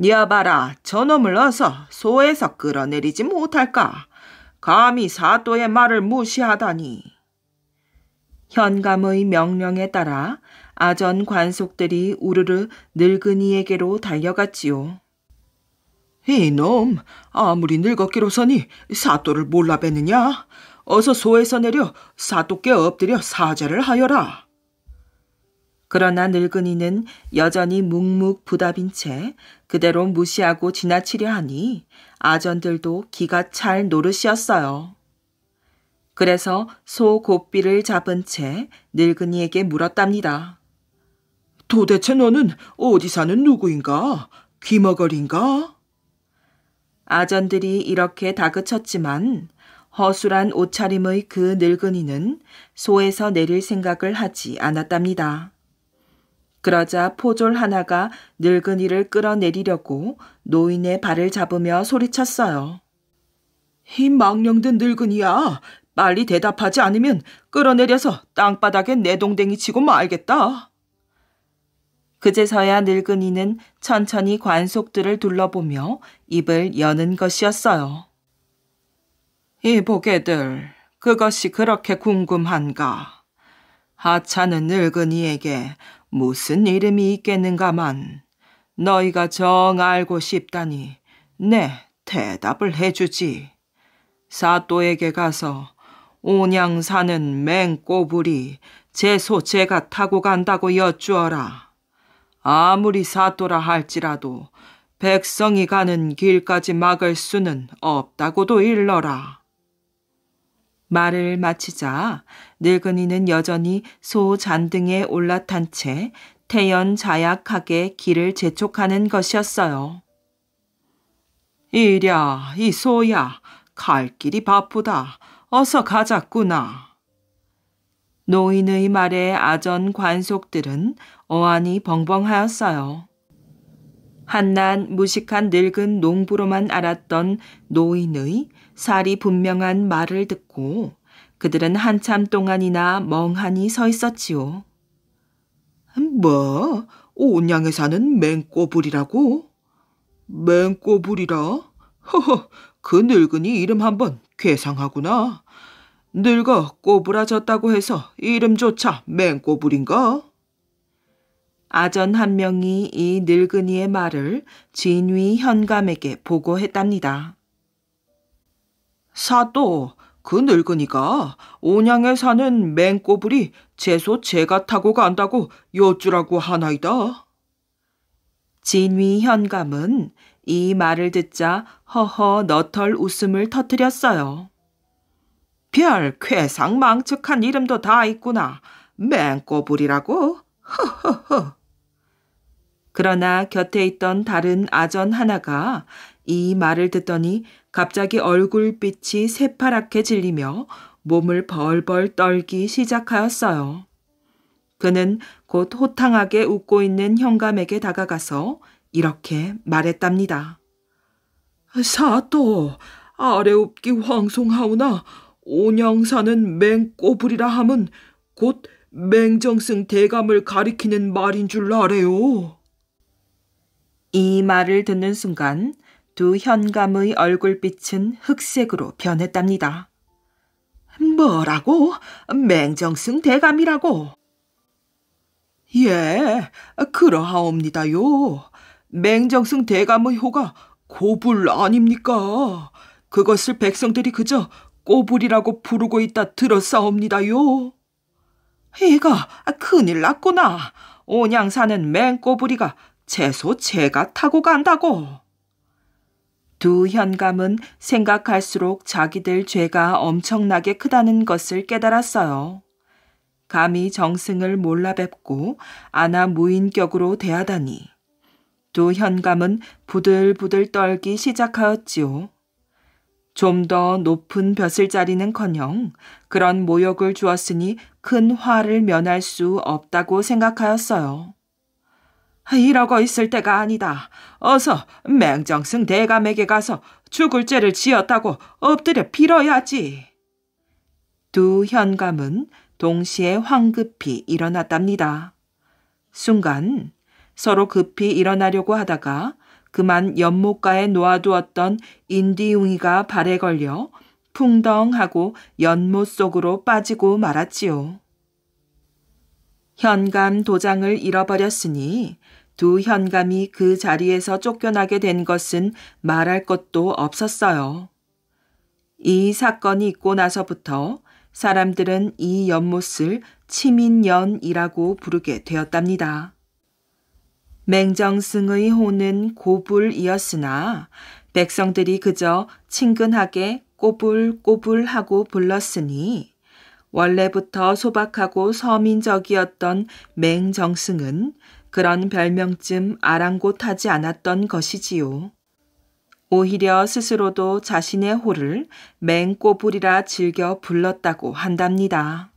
S1: 니아바라 저놈을 어서 소에서 끌어내리지 못할까? 감히 사또의 말을 무시하다니. 현감의 명령에 따라 아전 관속들이 우르르 늙은이에게로 달려갔지요. 이놈, 아무리 늙었기로서니 사또를 몰라 뵈느냐? 어서 소에서 내려 사또께 엎드려 사죄를 하여라. 그러나 늙은이는 여전히 묵묵부답인 채 그대로 무시하고 지나치려 하니 아전들도 기가 찰 노릇이었어요. 그래서 소곱비를 잡은 채 늙은이에게 물었답니다. 도대체 너는 어디 사는 누구인가? 귀머거리인가? 아전들이 이렇게 다그쳤지만 허술한 옷차림의 그 늙은이는 소에서 내릴 생각을 하지 않았답니다. 그러자 포졸 하나가 늙은이를 끌어내리려고 노인의 발을 잡으며 소리쳤어요. 이 망령된 늙은이야. 빨리 대답하지 않으면 끌어내려서 땅바닥에 내동댕이 치고 말겠다. 그제서야 늙은이는 천천히 관속들을 둘러보며 입을 여는 것이었어요. 이 보게들, 그것이 그렇게 궁금한가? 하찮은 늙은이에게 무슨 이름이 있겠는가만 너희가 정 알고 싶다니 네, 대답을 해주지. 사또에게 가서 온양 사는 맹꼬부리제 소채가 타고 간다고 여쭈어라. 아무리 사또라 할지라도 백성이 가는 길까지 막을 수는 없다고도 일러라. 말을 마치자 늙은이는 여전히 소 잔등에 올라탄 채 태연자약하게 길을 재촉하는 것이었어요. 이랴, 이 소야, 갈 길이 바쁘다. 어서 가자꾸나. 노인의 말에 아전 관속들은 어안이 벙벙하였어요. 한낱 무식한 늙은 농부로만 알았던 노인의 살이 분명한 말을 듣고 그들은 한참 동안이나 멍하니 서 있었지요. 음, 뭐, 온양에 사는 맹꼬불이라고? 맹꼬불이라? 허허, 그 늙은이 이름 한번 괴상하구나. 늙어 꼬부라졌다고 해서 이름조차 맹꼬불인가? 아전 한 명이 이 늙은이의 말을 진위 현감에게 보고했답니다. 사또, 그 늙은이가 온양에 사는 맹꼬불이 재소 제가 타고 간다고 여쭈라고 하나이다. 진위 현감은 이 말을 듣자 허허 너털 웃음을 터뜨렸어요. 별 쾌상망측한 이름도 다 있구나. 맹꼬불이라고? 허허허. 그러나 곁에 있던 다른 아전 하나가 이 말을 듣더니 갑자기 얼굴빛이 새파랗게 질리며 몸을 벌벌 떨기 시작하였어요. 그는 곧 호탕하게 웃고 있는 형감에게 다가가서 이렇게 말했답니다. 사또, 아래웃기 황송하오나 온양사는 맹꼬불이라 함은 곧 맹정승 대감을 가리키는 말인 줄 아래요. 이 말을 듣는 순간 두 현감의 얼굴빛은 흑색으로 변했답니다. 뭐라고? 맹정승 대감이라고? 예, 그러하옵니다요. 맹정승 대감의 호가 고불 아닙니까? 그것을 백성들이 그저 꼬불이라고 부르고 있다 들었사옵니다요. 이가 큰일 났구나. 온양사는 맹꼬부리가 채소 제가 타고 간다고. 두 현감은 생각할수록 자기들 죄가 엄청나게 크다는 것을 깨달았어요. 감히 정승을 몰라뵙고 아나 무인격으로 대하다니. 두 현감은 부들부들 떨기 시작하였지요. 좀 더 높은 벼슬 자리는커녕 그런 모욕을 주었으니 큰 화를 면할 수 없다고 생각하였어요. 이러고 있을 때가 아니다. 어서 맹정승 대감에게 가서 죽을 죄를 지었다고 엎드려 빌어야지. 두 현감은 동시에 황급히 일어났답니다. 순간 서로 급히 일어나려고 하다가 그만 연못가에 놓아두었던 인디웅이가 발에 걸려 풍덩하고 연못 속으로 빠지고 말았지요. 현감 도장을 잃어버렸으니 두 현감이 그 자리에서 쫓겨나게 된 것은 말할 것도 없었어요. 이 사건이 있고 나서부터 사람들은 이 연못을 치민연이라고 부르게 되었답니다. 맹정승의 호는 고불이었으나 백성들이 그저 친근하게 꼬불꼬불하고 불렀으니 원래부터 소박하고 서민적이었던 맹정승은 그런 별명쯤 아랑곳하지 않았던 것이지요. 오히려 스스로도 자신의 호를 맹꼬불이라 즐겨 불렀다고 한답니다.